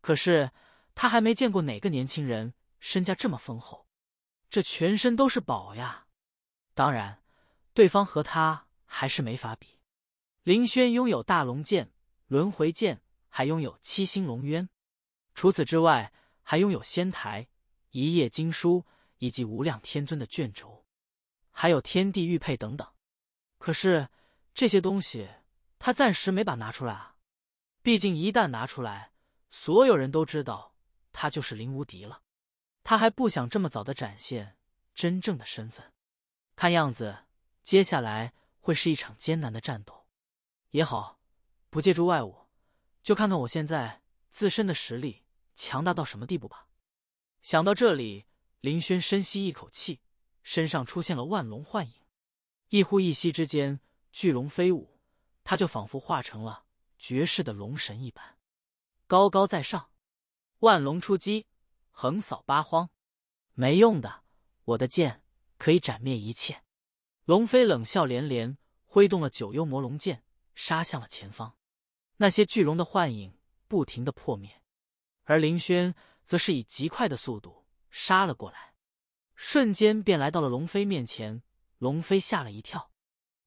可是他还没见过哪个年轻人身家这么丰厚。这全身都是宝呀！当然，对方和他还是没法比。林轩拥有大龙剑、轮回剑，还拥有七星龙渊，除此之外，还拥有仙台、一叶经书以及无量天尊的卷轴，还有天地玉佩等等。可是这些东西，他暂时没把拿出来啊。毕竟一旦拿出来，所有人都知道他就是林无敌了。他还不想这么早的展现真正的身份，看样子接下来会是一场艰难的战斗。也好，不借助外物，就看看我现在自身的实力强大到什么地步吧。想到这里，林轩深吸一口气，身上出现了万龙幻影，一呼一吸之间，巨龙飞舞，他就仿佛化成了绝世的龙神一般，高高在上。万龙出击。横扫八荒，没用的！我的剑可以斩灭一切。龙飞冷笑连连，挥动了九幽魔龙剑，杀向了前方。那些巨龙的幻影不停的破灭，而林轩则是以极快的速度杀了过来，瞬间便来到了龙飞面前。龙飞吓了一跳，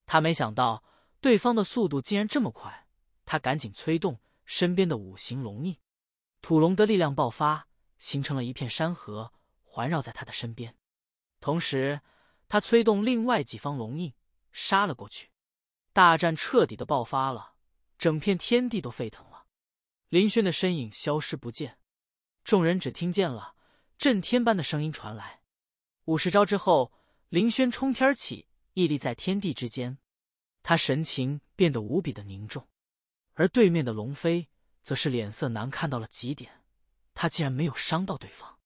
他没想到对方的速度竟然这么快，他赶紧催动身边的五行龙印，土龙的力量爆发。形成了一片山河，环绕在他的身边。同时，他催动另外几方龙印，杀了过去。大战彻底的爆发了，整片天地都沸腾了。林轩的身影消失不见，众人只听见了震天般的声音传来。五十招之后，林轩冲天起，屹立在天地之间。他神情变得无比的凝重，而对面的龙飞则是脸色难看到了极点。他竟然没有伤到对方，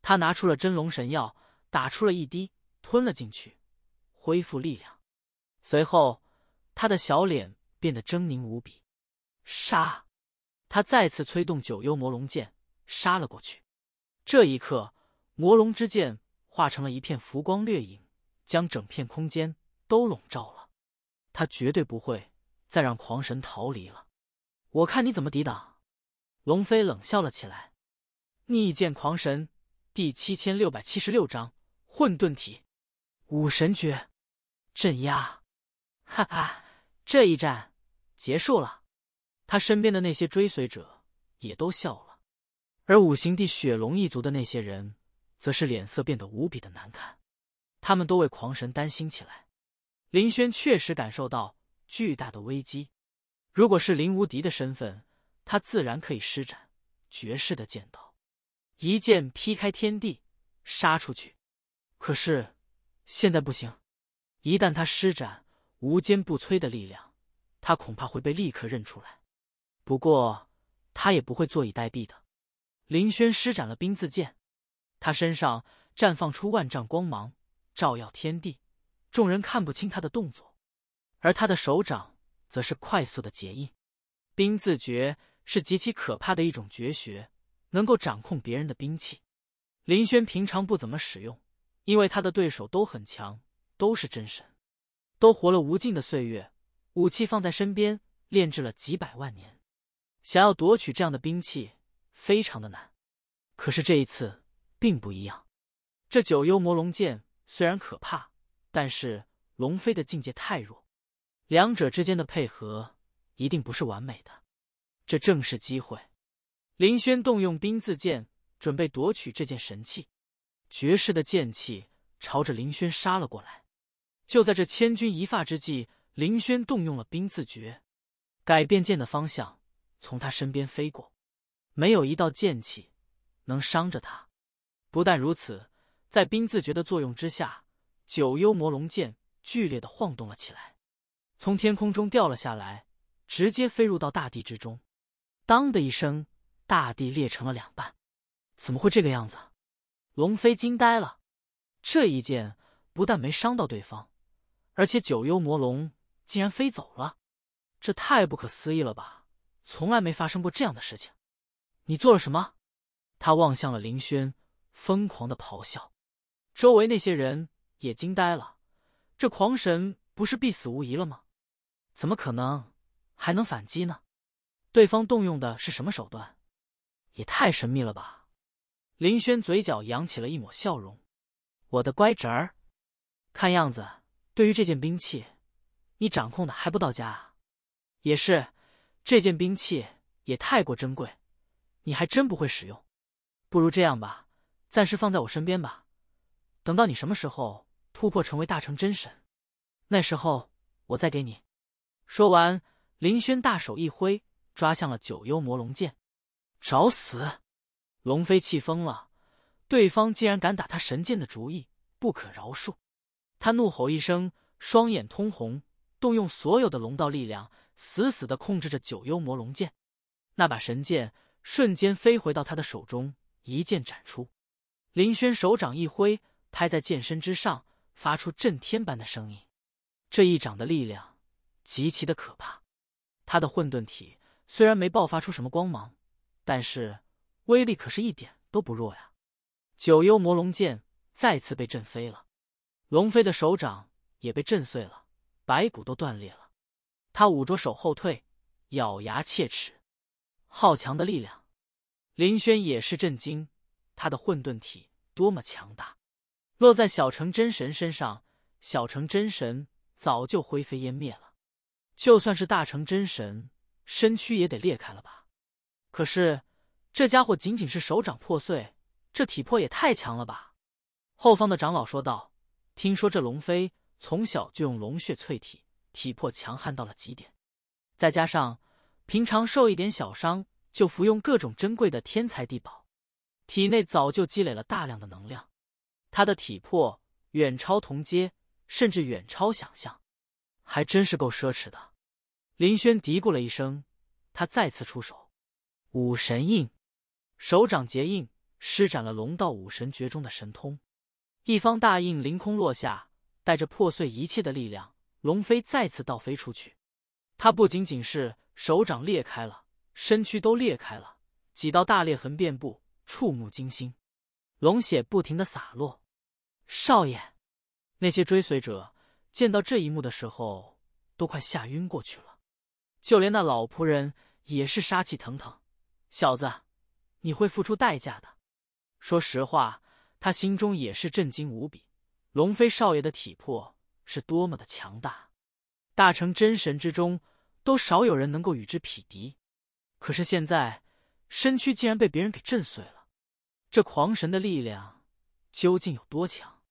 他拿出了真龙神药，打出了一滴，吞了进去，恢复力量。随后，他的小脸变得狰狞无比，杀！他再次催动九幽魔龙剑，杀了过去。这一刻，魔龙之剑化成了一片浮光掠影，将整片空间都笼罩了。他绝对不会再让狂神逃离了。我看你怎么抵挡！龙飞冷笑了起来。逆剑狂神第七千六百七十六章混沌体，武神诀，镇压。哈哈，这一战结束了。他身边的那些追随者也都笑了，而五行地雪龙一族的那些人则是脸色变得无比的难看，他们都为狂神担心起来。林轩确实感受到巨大的危机。如果是林无敌的身份，他自然可以施展绝世的剑道。一剑劈开天地，杀出去。可是现在不行，一旦他施展无坚不摧的力量，他恐怕会被立刻认出来。不过他也不会坐以待毙的。林轩施展了冰字剑，他身上绽放出万丈光芒，照耀天地，众人看不清他的动作，而他的手掌则是快速的结印。冰字诀是极其可怕的一种绝学。能够掌控别人的兵器，林轩平常不怎么使用，因为他的对手都很强，都是真神，都活了无尽的岁月，武器放在身边，炼制了几百万年，想要夺取这样的兵器非常的难，可是这一次并不一样，这九幽魔龙剑虽然可怕，但是龙飞的境界太弱，两者之间的配合一定不是完美的，这正是机会。林轩动用冰字剑，准备夺取这件神器。绝世的剑气朝着林轩杀了过来。就在这千钧一发之际，林轩动用了冰字诀，改变剑的方向，从他身边飞过。没有一道剑气能伤着他。不但如此，在冰字诀的作用之下，九幽魔龙剑剧烈的晃动了起来，从天空中掉了下来，直接飞入到大地之中。当的一声。大地裂成了两半，怎么会这个样子？龙飞惊呆了，这一剑不但没伤到对方，而且九幽魔龙竟然飞走了，这太不可思议了吧！从来没发生过这样的事情。你做了什么？他望向了林轩，疯狂的咆哮。周围那些人也惊呆了，这狂神不是必死无疑了吗？怎么可能还能反击呢？对方动用的是什么手段？也太神秘了吧！林轩嘴角扬起了一抹笑容。我的乖侄儿，看样子对于这件兵器，你掌控的还不到家啊。也是，这件兵器也太过珍贵，你还真不会使用。不如这样吧，暂时放在我身边吧。等到你什么时候突破成为大成真神，那时候我再给你。说完，林轩大手一挥，抓向了九幽魔龙剑。找死！龙飞气疯了，对方竟然敢打他神剑的主意，不可饶恕！他怒吼一声，双眼通红，动用所有的龙道力量，死死的控制着九幽魔龙剑。那把神剑瞬间飞回到他的手中，一剑斩出。林轩手掌一挥，拍在剑身之上，发出震天般的声音。这一掌的力量极其的可怕。他的混沌体虽然没爆发出什么光芒。但是威力可是一点都不弱呀！九幽魔龙剑再次被震飞了，龙飞的手掌也被震碎了，白骨都断裂了。他捂着手后退，咬牙切齿：“好强的力量！”林轩也是震惊，他的混沌体多么强大，落在小城真神身上，小城真神早就灰飞烟灭了。就算是大成真神，身躯也得裂开了吧？可是，这家伙仅仅是手掌破碎，这体魄也太强了吧？后方的长老说道：“听说这龙飞从小就用龙血淬体，体魄强悍到了极点。再加上平常受一点小伤，就服用各种珍贵的天才地宝，体内早就积累了大量的能量。他的体魄远超同阶，甚至远超想象，还真是够奢侈的。”林轩嘀咕了一声，他再次出手。五神印，手掌结印，施展了龙道五神诀中的神通。一方大印凌空落下，带着破碎一切的力量。龙飞再次倒飞出去，他不仅仅是手掌裂开了，身躯都裂开了，几道大裂痕遍布，触目惊心。龙血不停的洒落。少爷，那些追随者见到这一幕的时候，都快吓晕过去了。就连那老仆人也是杀气腾腾。小子，你会付出代价的。说实话，他心中也是震惊无比。龙飞少爷的体魄是多么的强大，大成真神之中都少有人能够与之匹敌。可是现在，身躯竟然被别人给震碎了，这狂神的力量究竟有多强？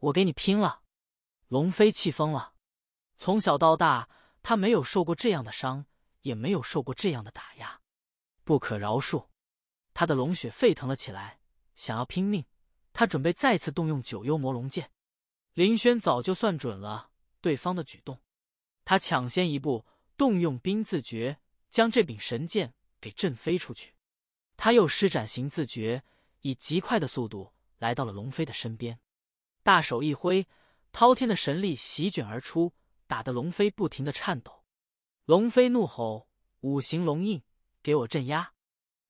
我给你拼了！龙飞气疯了。从小到大，他没有受过这样的伤，也没有受过这样的打压。不可饶恕！他的龙血沸腾了起来，想要拼命。他准备再次动用九幽魔龙剑。林轩早就算准了对方的举动，他抢先一步，动用冰字诀，将这柄神剑给震飞出去。他又施展行字诀，以极快的速度来到了龙飞的身边，大手一挥，滔天的神力席卷而出，打得龙飞不停的颤抖。龙飞怒吼：“五行龙印！”给我镇压！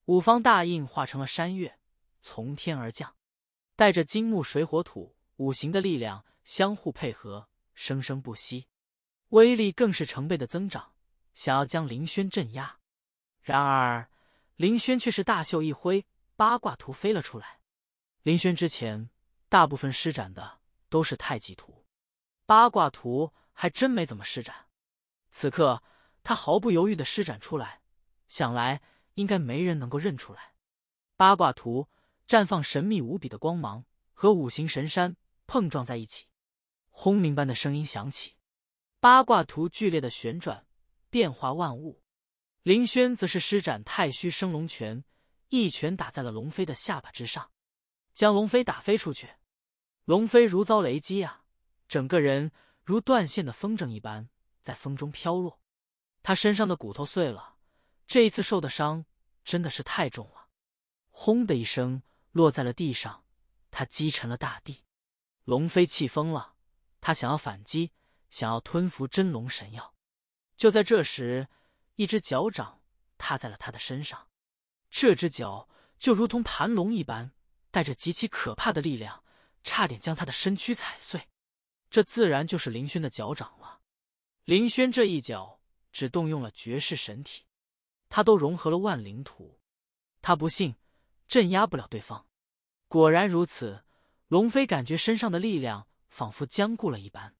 五方大印化成了山岳，从天而降，带着金木水火土五行的力量相互配合，生生不息，威力更是成倍的增长，想要将林轩镇压。然而，林轩却是大袖一挥，八卦图飞了出来。林轩之前大部分施展的都是太极图，八卦图还真没怎么施展。此刻，他毫不犹豫的施展出来。想来应该没人能够认出来。八卦图绽放神秘无比的光芒，和五行神山碰撞在一起，轰鸣般的声音响起。八卦图剧烈的旋转，变化万物。林轩则是施展太虚升龙拳，一拳打在了龙飞的下巴之上，将龙飞打飞出去。龙飞如遭雷击啊，整个人如断线的风筝一般在风中飘落，他身上的骨头碎了。这一次受的伤真的是太重了！轰的一声，落在了地上，他击沉了大地。龙飞气疯了，他想要反击，想要吞服真龙神药。就在这时，一只脚掌踏在了他的身上，这只脚就如同盘龙一般，带着极其可怕的力量，差点将他的身躯踩碎。这自然就是林轩的脚掌了。林轩这一脚只动用了绝世神体。他都融合了万灵图，他不信镇压不了对方。果然如此，龙飞感觉身上的力量仿佛僵固了一般，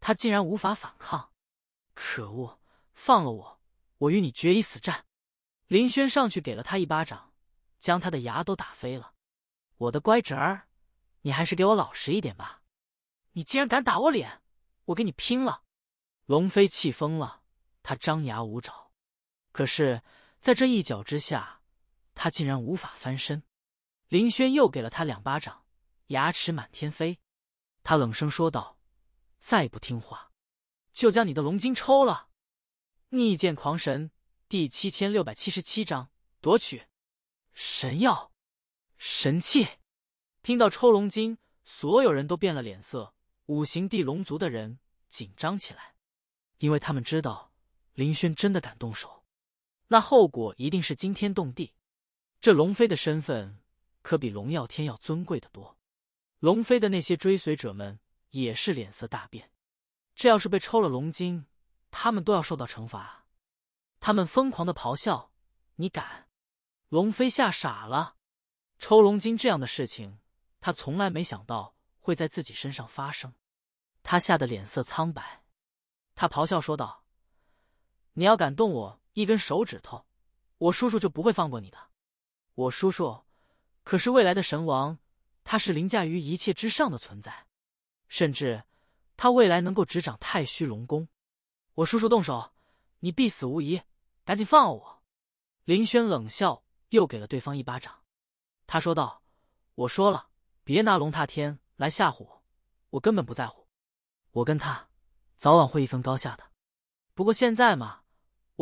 他竟然无法反抗。可恶，放了我，我与你决一死战！林轩上去给了他一巴掌，将他的牙都打飞了。我的乖侄儿，你还是给我老实一点吧！你竟然敢打我脸，我跟你拼了！龙飞气疯了，他张牙舞爪。可是，在这一脚之下，他竟然无法翻身。林轩又给了他两巴掌，牙齿满天飞。他冷声说道：“再不听话，就将你的龙筋抽了。”逆剑狂神第七千六百七十七章夺取神药神器。听到抽龙筋，所有人都变了脸色，五行地龙族的人紧张起来，因为他们知道林轩真的敢动手。那后果一定是惊天动地。这龙飞的身份可比龙耀天要尊贵的多。龙飞的那些追随者们也是脸色大变。这要是被抽了龙筋，他们都要受到惩罚。他们疯狂的咆哮：“你敢！”龙飞吓傻了。抽龙筋这样的事情，他从来没想到会在自己身上发生。他吓得脸色苍白。他咆哮说道：“你要敢动我！”一根手指头，我叔叔就不会放过你的。我叔叔可是未来的神王，他是凌驾于一切之上的存在，甚至他未来能够执掌太虚龙宫。我叔叔动手，你必死无疑。赶紧放了我！林轩冷笑，又给了对方一巴掌。他说道：“我说了，别拿龙踏天来吓唬我，我根本不在乎。我跟他早晚会一分高下的。不过现在嘛……”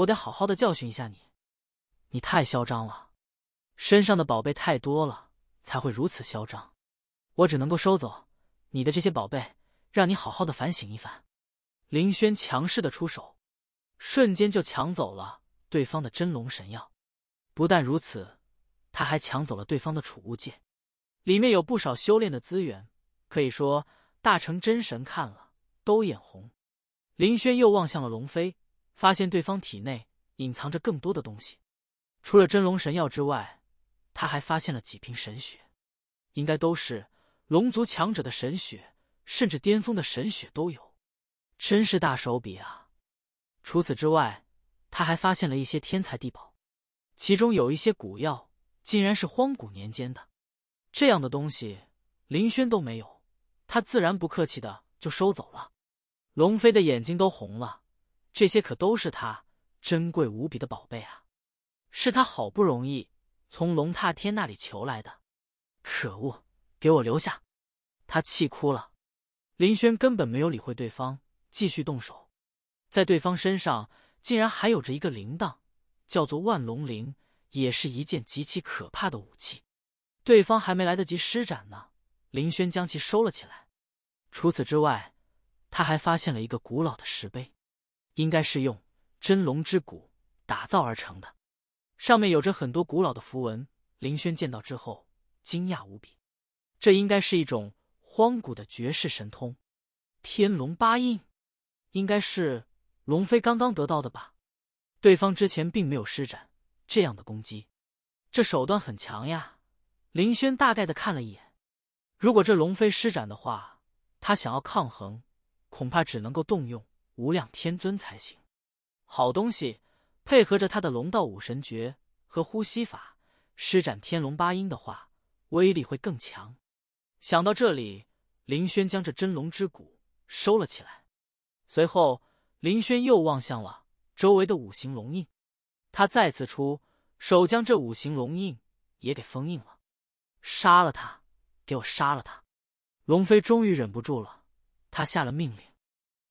我得好好的教训一下你，你太嚣张了，身上的宝贝太多了才会如此嚣张，我只能够收走你的这些宝贝，让你好好的反省一番。林轩强势的出手，瞬间就抢走了对方的真龙神药，不但如此，他还抢走了对方的储物戒，里面有不少修炼的资源，可以说大成真神看了都眼红。林轩又望向了龙飞。发现对方体内隐藏着更多的东西，除了真龙神药之外，他还发现了几瓶神血，应该都是龙族强者的神血，甚至巅峰的神血都有，真是大手笔啊！除此之外，他还发现了一些天才地宝，其中有一些古药，竟然是荒古年间的，这样的东西林轩都没有，他自然不客气的就收走了。龙飞的眼睛都红了。这些可都是他珍贵无比的宝贝啊！是他好不容易从龙踏天那里求来的。可恶，给我留下！他气哭了。林轩根本没有理会对方，继续动手。在对方身上竟然还有着一个铃铛，叫做万龙铃，也是一件极其可怕的武器。对方还没来得及施展呢，林轩将其收了起来。除此之外，他还发现了一个古老的石碑。应该是用真龙之骨打造而成的，上面有着很多古老的符文。林轩见到之后惊讶无比，这应该是一种荒古的绝世神通——天龙八印，应该是龙飞刚刚得到的吧？对方之前并没有施展这样的攻击，这手段很强呀！林轩大概的看了一眼，如果这龙飞施展的话，他想要抗衡，恐怕只能够动用。无量天尊才行，好东西，配合着他的龙道武神诀和呼吸法施展天龙八音的话，威力会更强。想到这里，林轩将这真龙之骨收了起来。随后，林轩又望向了周围的五行龙印，他再次出手将这五行龙印也给封印了。杀了他，给我杀了他！龙飞终于忍不住了，他下了命令。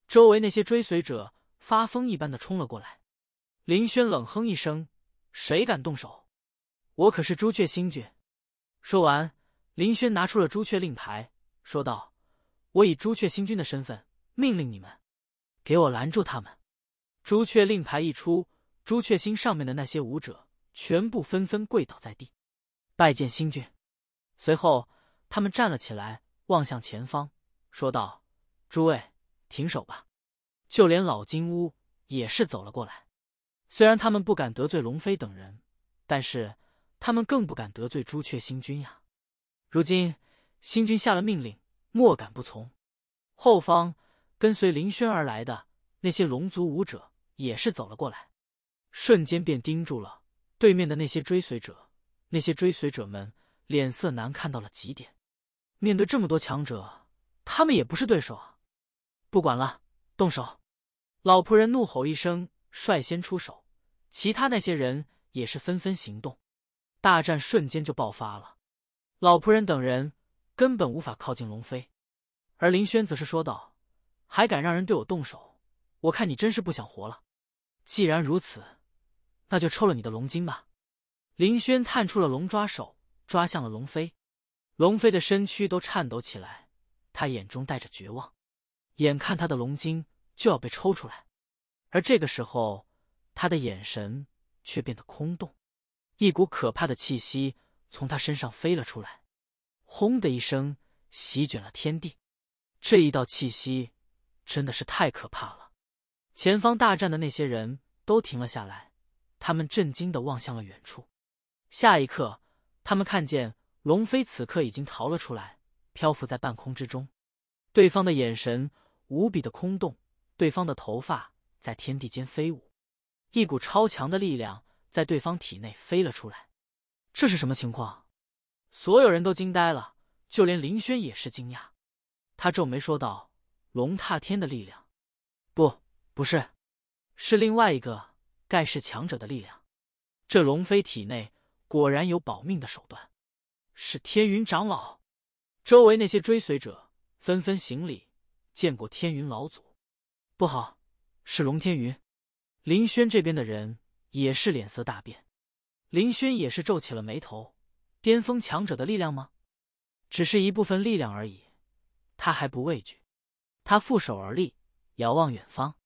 周围那些追随者发疯一般的冲了过来，林轩冷哼一声：“谁敢动手？我可是朱雀星君。”说完，林轩拿出了朱雀令牌，说道：“我以朱雀星君的身份命令你们，给我拦住他们。”朱雀令牌一出，朱雀星上面的那些武者全部纷纷跪倒在地，拜见星君。随后，他们站了起来，望向前方，说道：“诸位。”停手吧！就连老金乌也是走了过来。虽然他们不敢得罪龙飞等人，但是他们更不敢得罪朱雀星君呀。如今星君下了命令，莫敢不从。后方跟随林轩而来的那些龙族武者也是走了过来，瞬间便盯住了对面的那些追随者。那些追随者们脸色难看到了极点，面对这么多强者，他们也不是对手啊！不管了，动手！老仆人怒吼一声，率先出手，其他那些人也是纷纷行动，大战瞬间就爆发了。老仆人等人根本无法靠近龙飞，而林轩则是说道：“还敢让人对我动手？我看你真是不想活了！既然如此，那就抽了你的龙筋吧！”林轩探出了龙爪手，抓向了龙飞。龙飞的身躯都颤抖起来，他眼中带着绝望。眼看他的龙筋就要被抽出来，而这个时候，他的眼神却变得空洞，一股可怕的气息从他身上飞了出来，轰的一声席卷了天地。这一道气息真的是太可怕了！前方大战的那些人都停了下来，他们震惊的望向了远处。下一刻，他们看见龙飞此刻已经逃了出来，漂浮在半空之中，对方的眼神。无比的空洞，对方的头发在天地间飞舞，一股超强的力量在对方体内飞了出来。这是什么情况？所有人都惊呆了，就连林轩也是惊讶。他皱眉说道：“龙踏天的力量，不，不是，是另外一个盖世强者的力量。这龙飞体内果然有保命的手段，是天云长老。”周围那些追随者纷纷行礼。见过天云老祖，不好，是龙天云。林轩这边的人也是脸色大变，林轩也是皱起了眉头。巅峰强者的力量吗？只是一部分力量而已，他还不畏惧。他负手而立，遥望远方。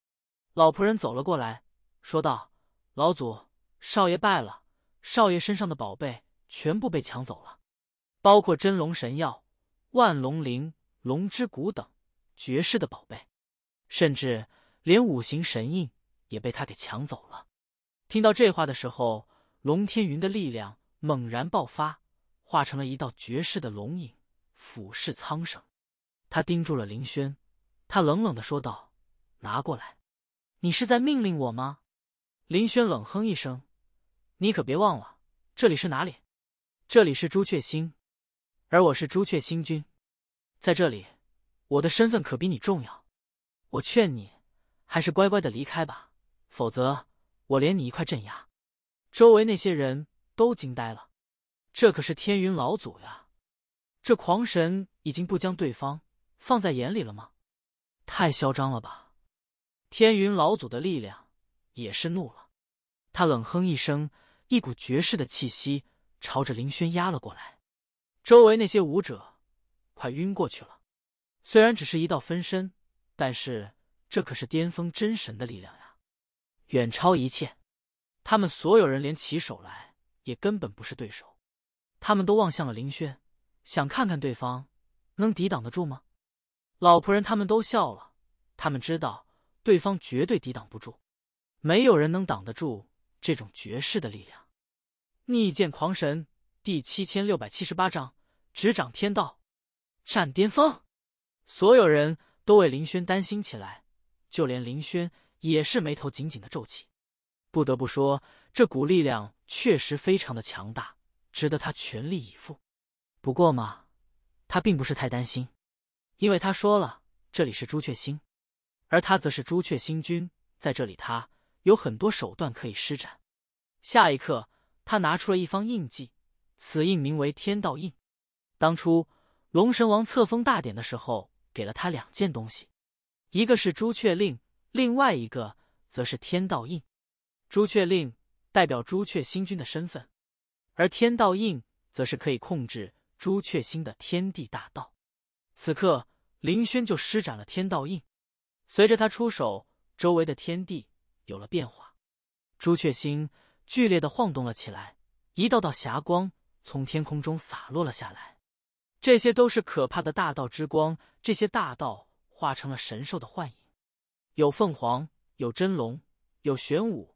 老仆人走了过来，说道：“老祖，少爷败了，少爷身上的宝贝全部被抢走了，包括真龙神药、万龙灵、龙之骨等。”绝世的宝贝，甚至连五行神印也被他给抢走了。听到这话的时候，龙天云的力量猛然爆发，化成了一道绝世的龙影，俯视苍生。他盯住了林轩，他冷冷的说道：“拿过来，你是在命令我吗？”林轩冷哼一声：“你可别忘了，这里是哪里？这里是朱雀星，而我是朱雀星君，在这里。”我的身份可比你重要，我劝你还是乖乖的离开吧，否则我连你一块镇压。周围那些人都惊呆了，这可是天云老祖呀！这狂神已经不将对方放在眼里了吗？太嚣张了吧！天云老祖的力量也是怒了，他冷哼一声，一股绝世的气息朝着林轩压了过来。周围那些武者快晕过去了。虽然只是一道分身，但是这可是巅峰真神的力量呀，远超一切。他们所有人连起手来也根本不是对手。他们都望向了林轩，想看看对方能抵挡得住吗？老仆人他们都笑了，他们知道对方绝对抵挡不住，没有人能挡得住这种绝世的力量。逆剑狂神第七千六百七十八章：执掌天道，战巅峰。所有人都为林轩担心起来，就连林轩也是眉头紧紧的皱起。不得不说，这股力量确实非常的强大，值得他全力以赴。不过嘛，他并不是太担心，因为他说了这里是朱雀星，而他则是朱雀星君，在这里他有很多手段可以施展。下一刻，他拿出了一方印记，此印名为天道印。当初龙神王册封大典的时候。给了他两件东西，一个是朱雀令，另外一个则是天道印。朱雀令代表朱雀星君的身份，而天道印则是可以控制朱雀星的天地大道。此刻，林轩就施展了天道印，随着他出手，周围的天地有了变化，朱雀星剧烈的晃动了起来，一道道霞光从天空中洒落了下来。这些都是可怕的大道之光，这些大道化成了神兽的幻影，有凤凰，有真龙，有玄武，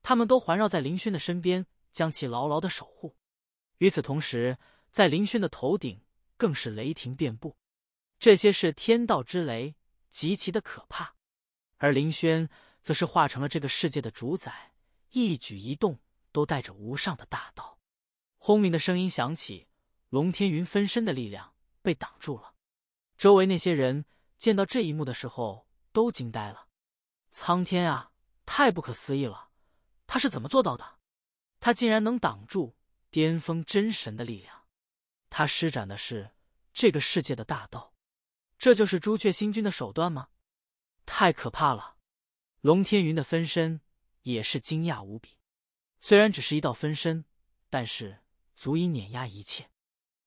他们都环绕在林轩的身边，将其牢牢的守护。与此同时，在林轩的头顶更是雷霆遍布，这些是天道之雷，极其的可怕。而林轩则是化成了这个世界的主宰，一举一动都带着无上的大道。轰鸣的声音响起。龙天云分身的力量被挡住了，周围那些人见到这一幕的时候都惊呆了。苍天啊，太不可思议了！他是怎么做到的？他竟然能挡住巅峰真神的力量！他施展的是这个世界的大道，这就是朱雀星君的手段吗？太可怕了！龙天云的分身也是惊讶无比，虽然只是一道分身，但是足以碾压一切。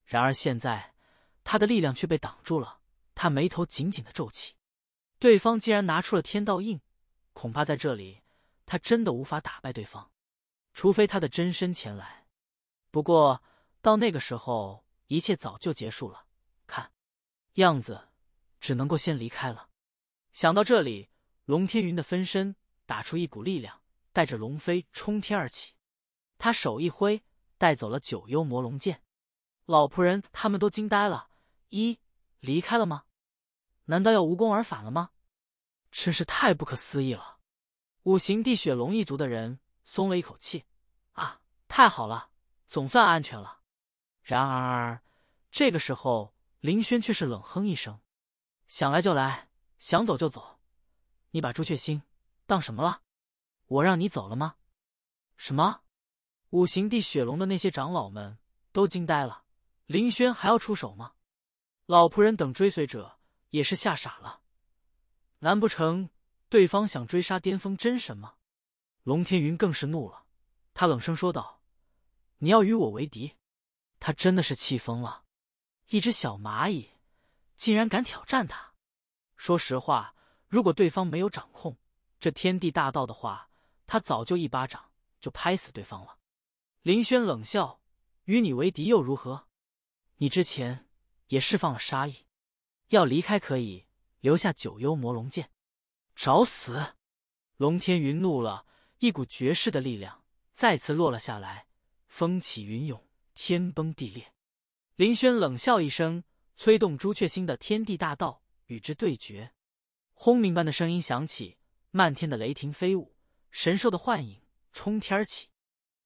然而现在，他的力量却被挡住了。他眉头紧紧的皱起，对方竟然拿出了天道印，恐怕在这里他真的无法打败对方，除非他的真身前来。不过到那个时候，一切早就结束了。看，样子只能够先离开了。想到这里，龙天云的分身打出一股力量，带着龙飞冲天而起。他手一挥，带走了九幽魔龙剑。老仆人他们都惊呆了，一离开了吗？难道要无功而返了吗？真是太不可思议了！五行地雪龙一族的人松了一口气啊，太好了，总算安全了。然而这个时候，林轩却是冷哼一声：“想来就来，想走就走，你把朱雀星当什么了？我让你走了吗？”什么？五行地雪龙的那些长老们都惊呆了。林轩还要出手吗？老仆人等追随者也是吓傻了。难不成对方想追杀巅峰真神吗？龙天云更是怒了，他冷声说道：“你要与我为敌？”他真的是气疯了。一只小蚂蚁竟然敢挑战他！说实话，如果对方没有掌控这天地大道的话，他早就一巴掌就拍死对方了。林轩冷笑：“与你为敌又如何？”你之前也释放了杀意，要离开可以留下九幽魔龙剑，找死！龙天云怒了，一股绝世的力量再次落了下来，风起云涌，天崩地裂。林轩冷笑一声，催动朱雀星的天地大道与之对决。轰鸣般的声音响起，漫天的雷霆飞舞，神兽的幻影冲天而起，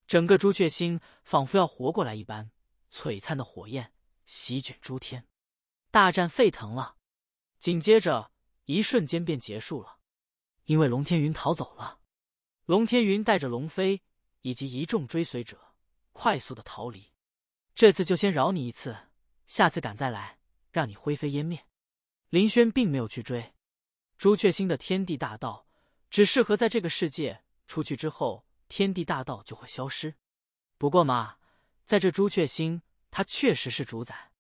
整个朱雀星仿佛要活过来一般，璀璨的火焰。席卷诸天，大战沸腾了，紧接着一瞬间便结束了，因为龙天云逃走了。龙天云带着龙飞以及一众追随者快速的逃离。这次就先饶你一次，下次敢再来，让你灰飞烟灭。林轩并没有去追。朱雀星的天地大道只适合在这个世界，出去之后，天地大道就会消失。不过嘛，在这朱雀星。他确实是主宰，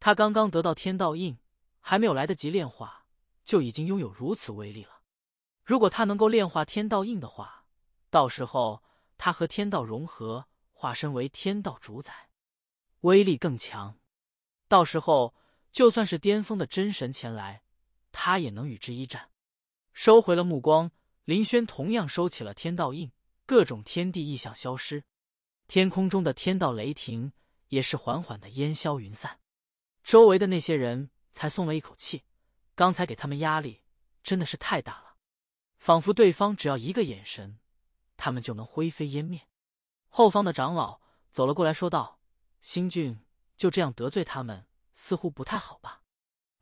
他刚刚得到天道印，还没有来得及炼化，就已经拥有如此威力了。如果他能够炼化天道印的话，到时候他和天道融合，化身为天道主宰，威力更强。到时候，就算是巅峰的真神前来，他也能与之一战。收回了目光，林轩同样收起了天道印，各种天地异象消失，天空中的天道雷霆。也是缓缓的烟消云散，周围的那些人才松了一口气。刚才给他们压力真的是太大了，仿佛对方只要一个眼神，他们就能灰飞烟灭。后方的长老走了过来说道：“星俊就这样得罪他们，似乎不太好吧？”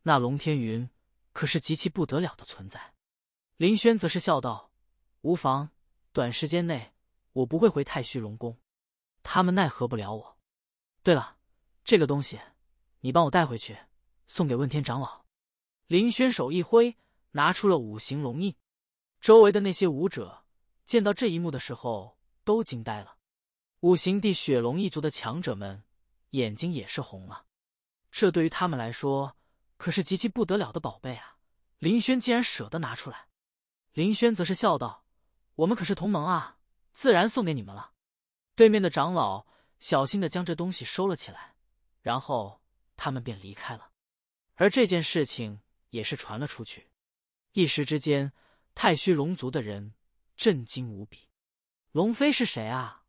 那龙天云可是极其不得了的存在。林轩则是笑道：“无妨，短时间内我不会回太虚龙宫，他们奈何不了我。”对了，这个东西，你帮我带回去，送给问天长老。林轩手一挥，拿出了五行龙印。周围的那些武者见到这一幕的时候，都惊呆了。五行地雪龙一族的强者们，眼睛也是红了。这对于他们来说，可是极其不得了的宝贝啊！林轩竟然舍得拿出来。林轩则是笑道：“我们可是同盟啊，自然送给你们了。”对面的长老。小心的将这东西收了起来，然后他们便离开了。而这件事情也是传了出去，一时之间，太虚龙族的人震惊无比。龙飞是谁啊？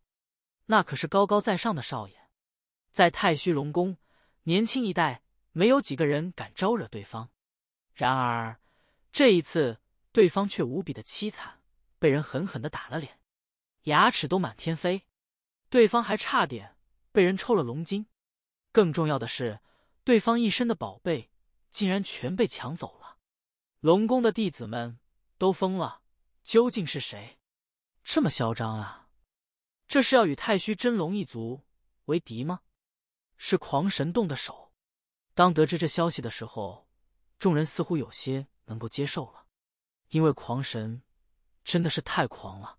那可是高高在上的少爷，在太虚龙宫，年轻一代没有几个人敢招惹对方。然而这一次，对方却无比的凄惨，被人狠狠的打了脸，牙齿都满天飞。对方还差点被人抽了龙筋，更重要的是，对方一身的宝贝竟然全被抢走了。龙宫的弟子们都疯了，究竟是谁这么嚣张啊？这是要与太虚真龙一族为敌吗？是狂神动的手。当得知这消息的时候，众人似乎有些能够接受了，因为狂神真的是太狂了。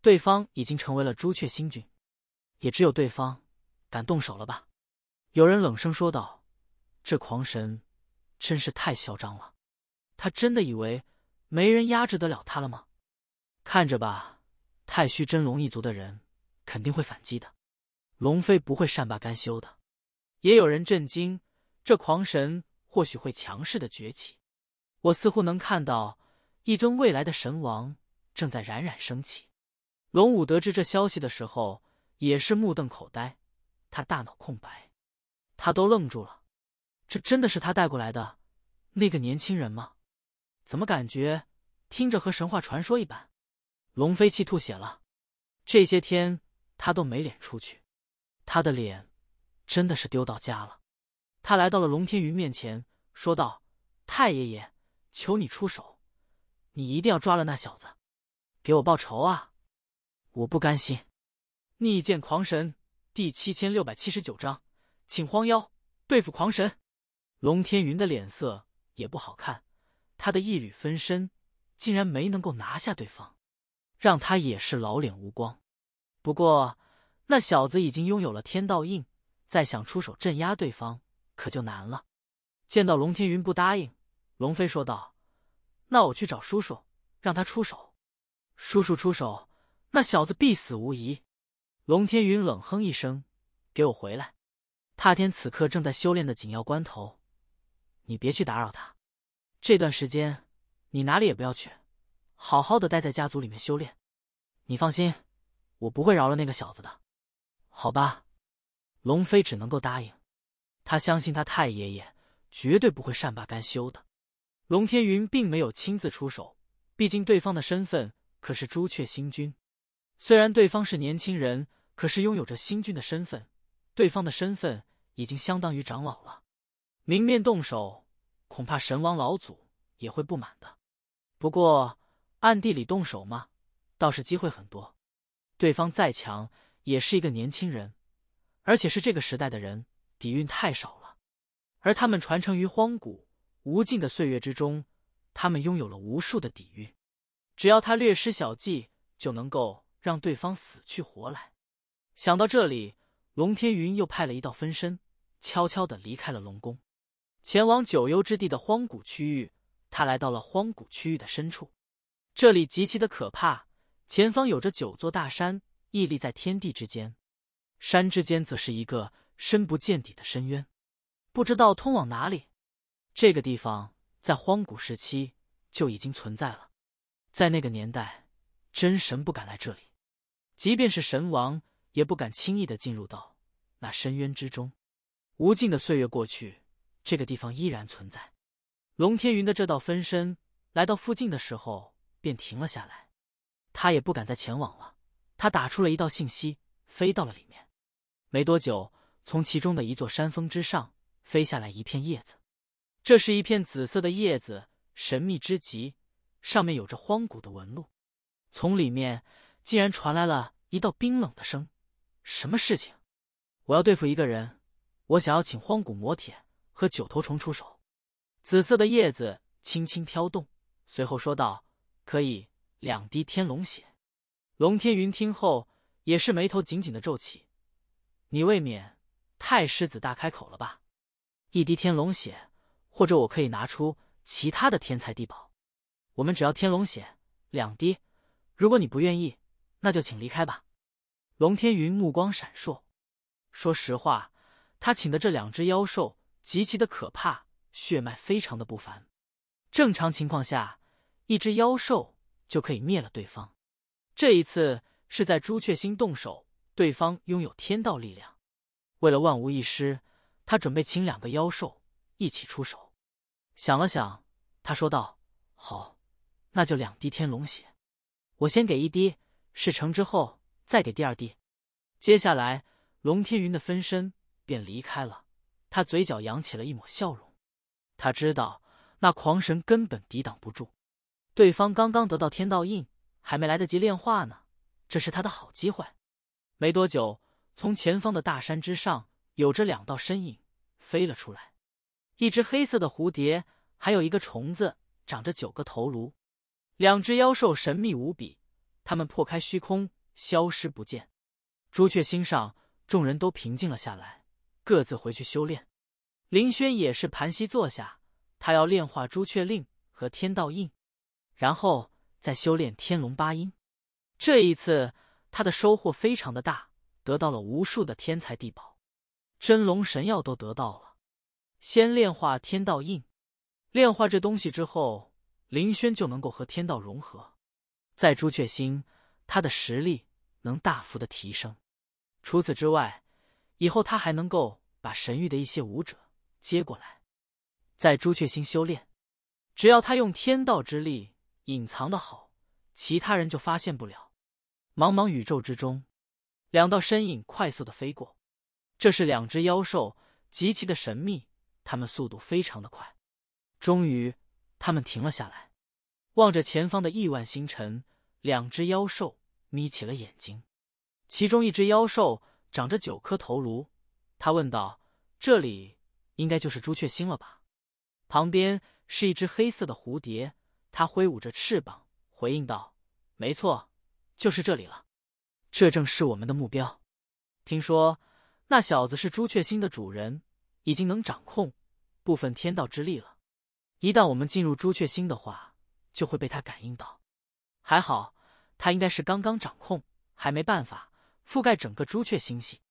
对方已经成为了朱雀星君。也只有对方敢动手了吧？有人冷声说道：“这狂神真是太嚣张了，他真的以为没人压制得了他了吗？”看着吧，太虚真龙一族的人肯定会反击的，龙飞不会善罢甘休的。也有人震惊：这狂神或许会强势的崛起，我似乎能看到一尊未来的神王正在冉冉升起。龙武得知这消息的时候。也是目瞪口呆，他大脑空白，他都愣住了。这真的是他带过来的那个年轻人吗？怎么感觉听着和神话传说一般？龙飞气吐血了，这些天他都没脸出去，他的脸真的是丢到家了。他来到了龙天云面前，说道：“太爷爷，求你出手，你一定要抓了那小子，给我报仇啊！我不甘心。”逆剑狂神第七千六百七十九章，请荒妖对付狂神。龙天云的脸色也不好看，他的一缕分身竟然没能够拿下对方，让他也是老脸无光。不过那小子已经拥有了天道印，再想出手镇压对方可就难了。见到龙天云不答应，龙飞说道：“那我去找叔叔，让他出手。叔叔出手，那小子必死无疑。”龙天云冷哼一声：“给我回来！”踏天此刻正在修炼的紧要关头，你别去打扰他。这段时间，你哪里也不要去，好好的待在家族里面修炼。你放心，我不会饶了那个小子的，好吧？龙飞只能够答应。他相信他太爷爷绝对不会善罢甘休的。龙天云并没有亲自出手，毕竟对方的身份可是朱雀星君。虽然对方是年轻人，可是拥有着星君的身份，对方的身份已经相当于长老了。明面动手，恐怕神王老祖也会不满的。不过暗地里动手嘛，倒是机会很多。对方再强，也是一个年轻人，而且是这个时代的人，底蕴太少了。而他们传承于荒古无尽的岁月之中，他们拥有了无数的底蕴。只要他略施小计，就能够。让对方死去活来。想到这里，龙天云又派了一道分身，悄悄的离开了龙宫，前往九幽之地的荒古区域。他来到了荒古区域的深处，这里极其的可怕。前方有着九座大山屹立在天地之间，山之间则是一个深不见底的深渊，不知道通往哪里。这个地方在荒古时期就已经存在了，在那个年代，真神不敢来这里。即便是神王也不敢轻易的进入到那深渊之中。无尽的岁月过去，这个地方依然存在。龙天云的这道分身来到附近的时候便停了下来，他也不敢再前往了。他打出了一道信息，飞到了里面。没多久，从其中的一座山峰之上飞下来一片叶子，这是一片紫色的叶子，神秘之极，上面有着荒古的纹路。从里面竟然传来了。一道冰冷的声：“什么事情？我要对付一个人，我想要请荒古魔铁和九头虫出手。”紫色的叶子轻轻飘动，随后说道：“可以，两滴天龙血。”龙天云听后也是眉头紧紧的皱起：“你未免太狮子大开口了吧？一滴天龙血，或者我可以拿出其他的天才地宝。我们只要天龙血两滴，如果你不愿意，那就请离开吧。”龙天云目光闪烁，说实话，他请的这两只妖兽极其的可怕，血脉非常的不凡。正常情况下，一只妖兽就可以灭了对方。这一次是在朱雀星动手，对方拥有天道力量。为了万无一失，他准备请两个妖兽一起出手。想了想，他说道：“好，那就两滴天龙血，我先给一滴。事成之后。”再给第二滴，接下来，龙天云的分身便离开了。他嘴角扬起了一抹笑容，他知道那狂神根本抵挡不住，对方刚刚得到天道印，还没来得及炼化呢，这是他的好机会。没多久，从前方的大山之上，有着两道身影飞了出来，一只黑色的蝴蝶，还有一个虫子，长着九个头颅，两只妖兽神秘无比，他们破开虚空。消失不见，朱雀星上，众人都平静了下来，各自回去修炼。林轩也是盘膝坐下，他要炼化朱雀令和天道印，然后再修炼天龙八音。这一次，他的收获非常的大，得到了无数的天才地宝，真龙神药都得到了。先炼化天道印，炼化这东西之后，林轩就能够和天道融合，在朱雀星。他的实力能大幅的提升，除此之外，以后他还能够把神域的一些武者接过来，在朱雀星修炼。只要他用天道之力隐藏的好，其他人就发现不了。茫茫宇宙之中，两道身影快速的飞过，这是两只妖兽，极其的神秘。他们速度非常的快，终于，他们停了下来，望着前方的亿万星辰。两只妖兽眯起了眼睛，其中一只妖兽长着九颗头颅，他问道：“这里应该就是朱雀星了吧？”旁边是一只黑色的蝴蝶，它挥舞着翅膀回应道：“没错，就是这里了。这正是我们的目标。听说那小子是朱雀星的主人，已经能掌控部分天道之力了。一旦我们进入朱雀星的话，就会被他感应到。还好。”他应该是刚刚掌控，还没办法覆盖整个朱雀星系。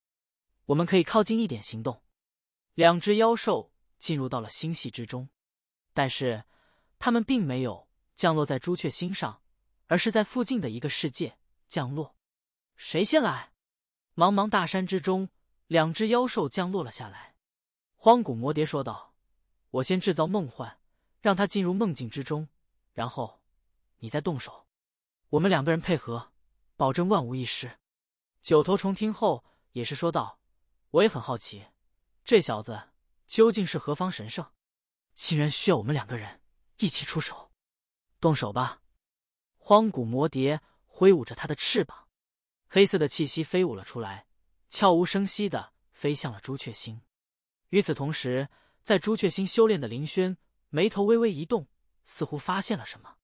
我们可以靠近一点行动。两只妖兽进入到了星系之中，但是他们并没有降落在朱雀星上，而是在附近的一个世界降落。谁先来？茫茫大山之中，两只妖兽降落了下来。荒古魔蝶说道：“我先制造梦幻，让它进入梦境之中，然后你再动手。”我们两个人配合，保证万无一失。九头虫听后也是说道：“我也很好奇，这小子究竟是何方神圣，竟然需要我们两个人一起出手。”动手吧！荒古魔蝶挥舞着它的翅膀，黑色的气息飞舞了出来，悄无声息的飞向了朱雀星。与此同时，在朱雀星修炼的林轩眉头微微一动，似乎发现了什么。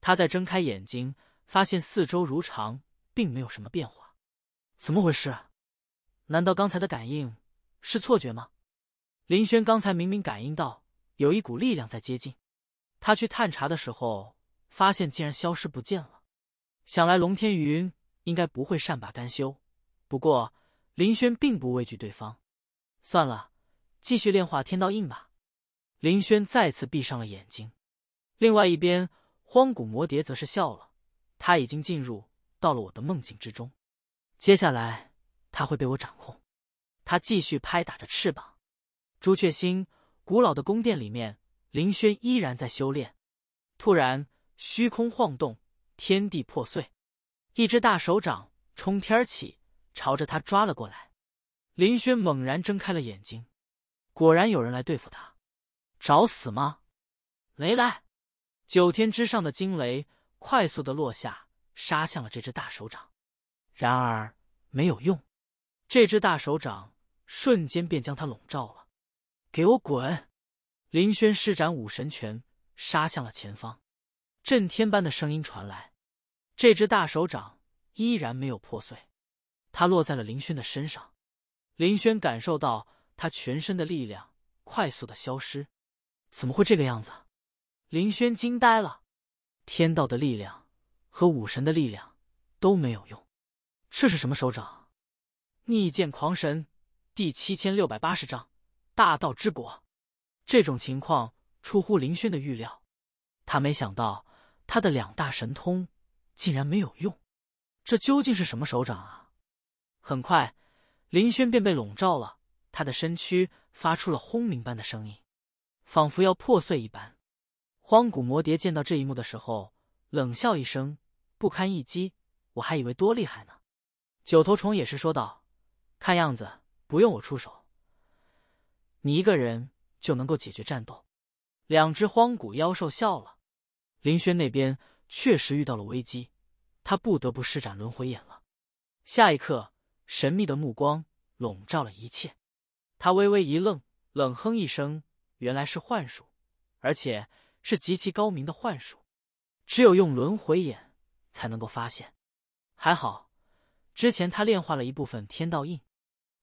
他在睁开眼睛。发现四周如常，并没有什么变化，怎么回事？难道刚才的感应是错觉吗？林轩刚才明明感应到有一股力量在接近，他去探查的时候，发现竟然消失不见了。想来龙天云应该不会善罢甘休，不过林轩并不畏惧对方。算了，继续炼化天道印吧。林轩再次闭上了眼睛。另外一边，荒古魔蝶则是笑了。他已经进入到了我的梦境之中，接下来他会被我掌控。他继续拍打着翅膀。朱雀星古老的宫殿里面，林轩依然在修炼。突然，虚空晃动，天地破碎，一只大手掌冲天而起，朝着他抓了过来。林轩猛然睁开了眼睛，果然有人来对付他，找死吗？雷来！九天之上的惊雷。快速的落下，杀向了这只大手掌。然而没有用，这只大手掌瞬间便将他笼罩了。给我滚！林轩施展武神拳，杀向了前方。震天般的声音传来，这只大手掌依然没有破碎，它落在了林轩的身上。林轩感受到他全身的力量快速的消失，怎么会这个样子？林轩惊呆了。天道的力量和武神的力量都没有用，这是什么手掌？逆剑狂神第七千六百八十章大道之国。这种情况出乎林轩的预料，他没想到他的两大神通竟然没有用，这究竟是什么手掌啊？很快，林轩便被笼罩了，他的身躯发出了轰鸣般的声音，仿佛要破碎一般。荒古魔蝶见到这一幕的时候，冷笑一声：“不堪一击，我还以为多厉害呢。”九头虫也是说道：“看样子不用我出手，你一个人就能够解决战斗。”两只荒古妖兽笑了。林轩那边确实遇到了危机，他不得不施展轮回眼了。下一刻，神秘的目光笼罩了一切，他微微一愣，冷哼一声：“原来是幻术，而且。”是极其高明的幻术，只有用轮回眼才能够发现。还好，之前他炼化了一部分天道印，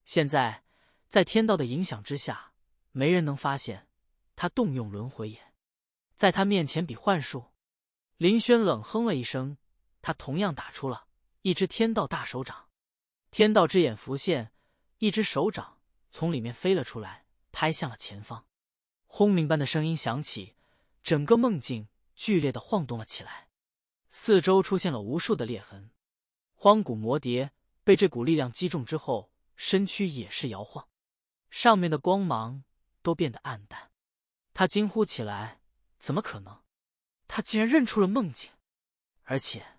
现在在天道的影响之下，没人能发现他动用轮回眼，在他面前比幻术。林轩冷哼了一声，他同样打出了一只天道大手掌，天道之眼浮现，一只手掌从里面飞了出来，拍向了前方，轰鸣般的声音响起。整个梦境剧烈的晃动了起来，四周出现了无数的裂痕。荒古魔蝶被这股力量击中之后，身躯也是摇晃，上面的光芒都变得暗淡。他惊呼起来：“怎么可能？他竟然认出了梦境，而且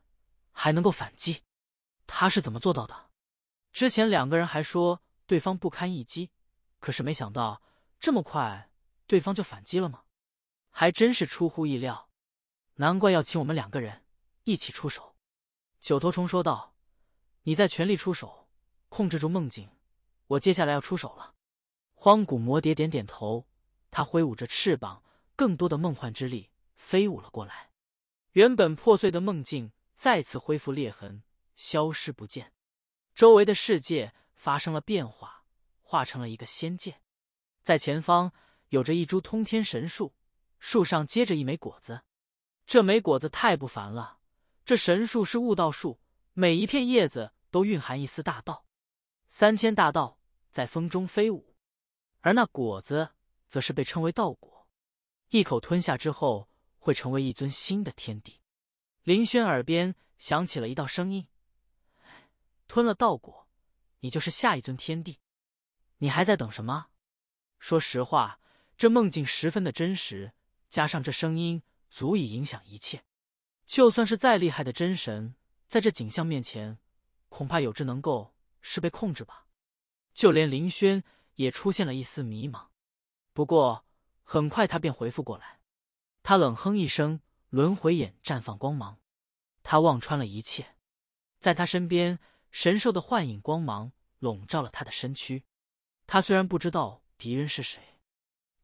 还能够反击！他是怎么做到的？之前两个人还说对方不堪一击，可是没想到这么快，对方就反击了吗？”还真是出乎意料，难怪要请我们两个人一起出手。九头虫说道：“你在全力出手，控制住梦境，我接下来要出手了。”荒古魔蝶点点头，他挥舞着翅膀，更多的梦幻之力飞舞了过来。原本破碎的梦境再次恢复裂痕，消失不见。周围的世界发生了变化，化成了一个仙界。在前方有着一株通天神树。树上结着一枚果子，这枚果子太不凡了。这神树是悟道树，每一片叶子都蕴含一丝大道，三千大道在风中飞舞，而那果子则是被称为道果。一口吞下之后，会成为一尊新的天地。林轩耳边响起了一道声音：“吞了道果，你就是下一尊天地。你还在等什么？说实话，这梦境十分的真实。”加上这声音，足以影响一切。就算是再厉害的真神，在这景象面前，恐怕有只能够是被控制吧。就连林轩也出现了一丝迷茫，不过很快他便回复过来。他冷哼一声，轮回眼绽放光芒，他望穿了一切。在他身边，神兽的幻影光芒笼罩了他的身躯。他虽然不知道敌人是谁，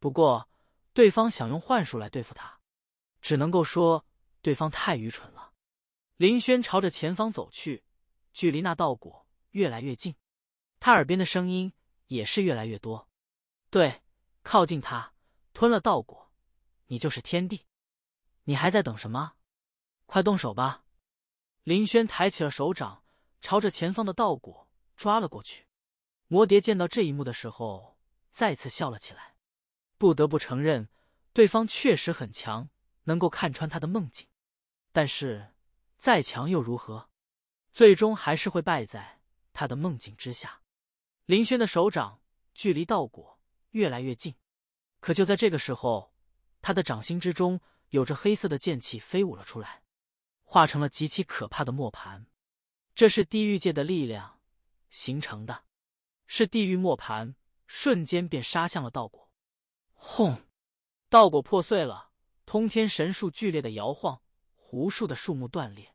不过。对方想用幻术来对付他，只能够说对方太愚蠢了。林轩朝着前方走去，距离那道果越来越近，他耳边的声音也是越来越多。对，靠近他，吞了道果，你就是天帝。你还在等什么？快动手吧！林轩抬起了手掌，朝着前方的道果抓了过去。魔蝶见到这一幕的时候，再次笑了起来。不得不承认，对方确实很强，能够看穿他的梦境。但是，再强又如何？最终还是会败在他的梦境之下。林轩的手掌距离道果越来越近，可就在这个时候，他的掌心之中有着黑色的剑气飞舞了出来，化成了极其可怕的磨盘。这是地狱界的力量形成的，是地狱磨盘，瞬间便杀向了道果。轰！稻果破碎了，通天神树剧烈的摇晃，无数的树木断裂。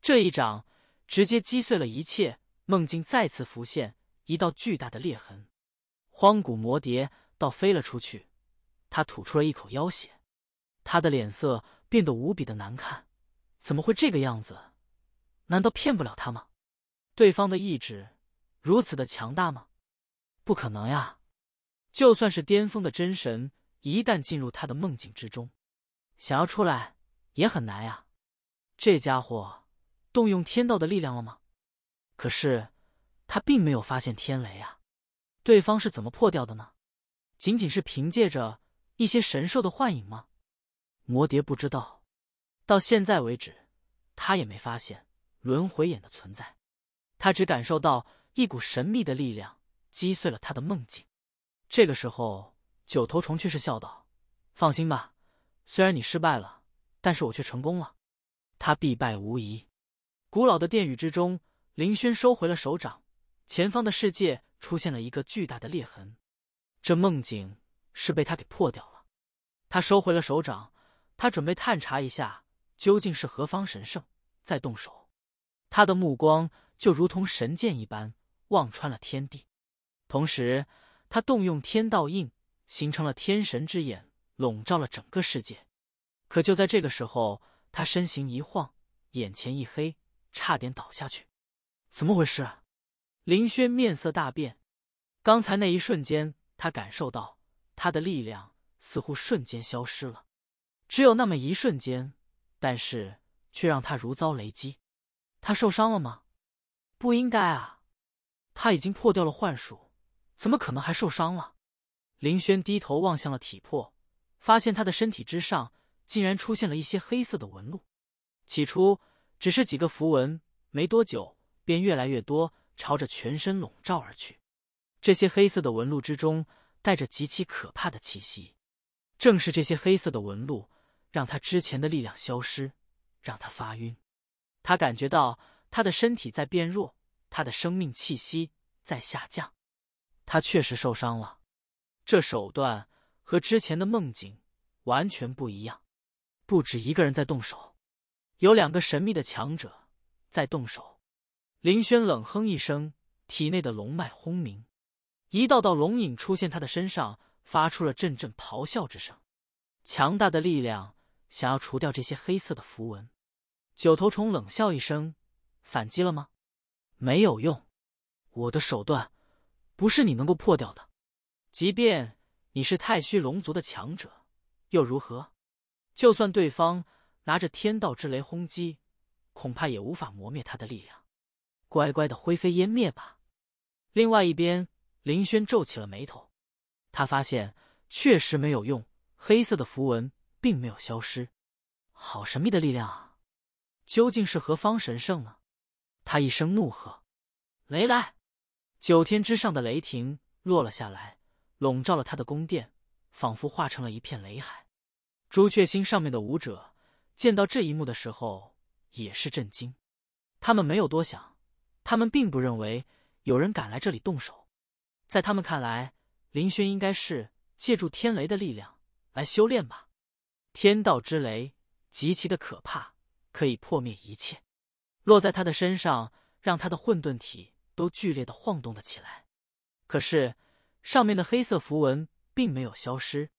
这一掌直接击碎了一切，梦境再次浮现一道巨大的裂痕。荒古魔蝶倒飞了出去，他吐出了一口妖血，他的脸色变得无比的难看。怎么会这个样子？难道骗不了他吗？对方的意志如此的强大吗？不可能呀！就算是巅峰的真神，一旦进入他的梦境之中，想要出来也很难呀。这家伙动用天道的力量了吗？可是他并没有发现天雷啊。对方是怎么破掉的呢？仅仅是凭借着一些神兽的幻影吗？魔蝶不知道，到现在为止，他也没发现轮回眼的存在。他只感受到一股神秘的力量击碎了他的梦境。这个时候，九头虫却是笑道：“放心吧，虽然你失败了，但是我却成功了，他必败无疑。”古老的殿宇之中，林轩收回了手掌，前方的世界出现了一个巨大的裂痕，这梦境是被他给破掉了。他收回了手掌，他准备探查一下究竟是何方神圣，再动手。他的目光就如同神剑一般，望穿了天地，同时。他动用天道印，形成了天神之眼，笼罩了整个世界。可就在这个时候，他身形一晃，眼前一黑，差点倒下去。怎么回事？林轩面色大变。刚才那一瞬间，他感受到他的力量似乎瞬间消失了，只有那么一瞬间，但是却让他如遭雷击。他受伤了吗？不应该啊！他已经破掉了幻术。怎么可能还受伤了？林轩低头望向了体魄，发现他的身体之上竟然出现了一些黑色的纹路。起初只是几个符文，没多久便越来越多，朝着全身笼罩而去。这些黑色的纹路之中带着极其可怕的气息，正是这些黑色的纹路让他之前的力量消失，让他发晕。他感觉到他的身体在变弱，他的生命气息在下降。他确实受伤了，这手段和之前的梦境完全不一样。不止一个人在动手，有两个神秘的强者在动手。林轩冷哼一声，体内的龙脉轰鸣，一道道龙影出现他的身上，发出了阵阵咆哮之声。强大的力量想要除掉这些黑色的符文。九头虫冷笑一声：“反击了吗？没有用，我的手段。”不是你能够破掉的，即便你是太虚龙族的强者，又如何？就算对方拿着天道之雷轰击，恐怕也无法磨灭他的力量。乖乖的灰飞烟灭吧。另外一边，林轩皱起了眉头，他发现确实没有用，黑色的符文并没有消失。好神秘的力量啊！究竟是何方神圣呢？他一声怒喝：“雷来！”九天之上的雷霆落了下来，笼罩了他的宫殿，仿佛化成了一片雷海。朱雀星上面的武者见到这一幕的时候也是震惊。他们没有多想，他们并不认为有人敢来这里动手。在他们看来，林轩应该是借助天雷的力量来修炼吧。天道之雷极其的可怕，可以破灭一切，落在他的身上，让他的混沌体。都剧烈的晃动了起来，可是上面的黑色符文并没有消失。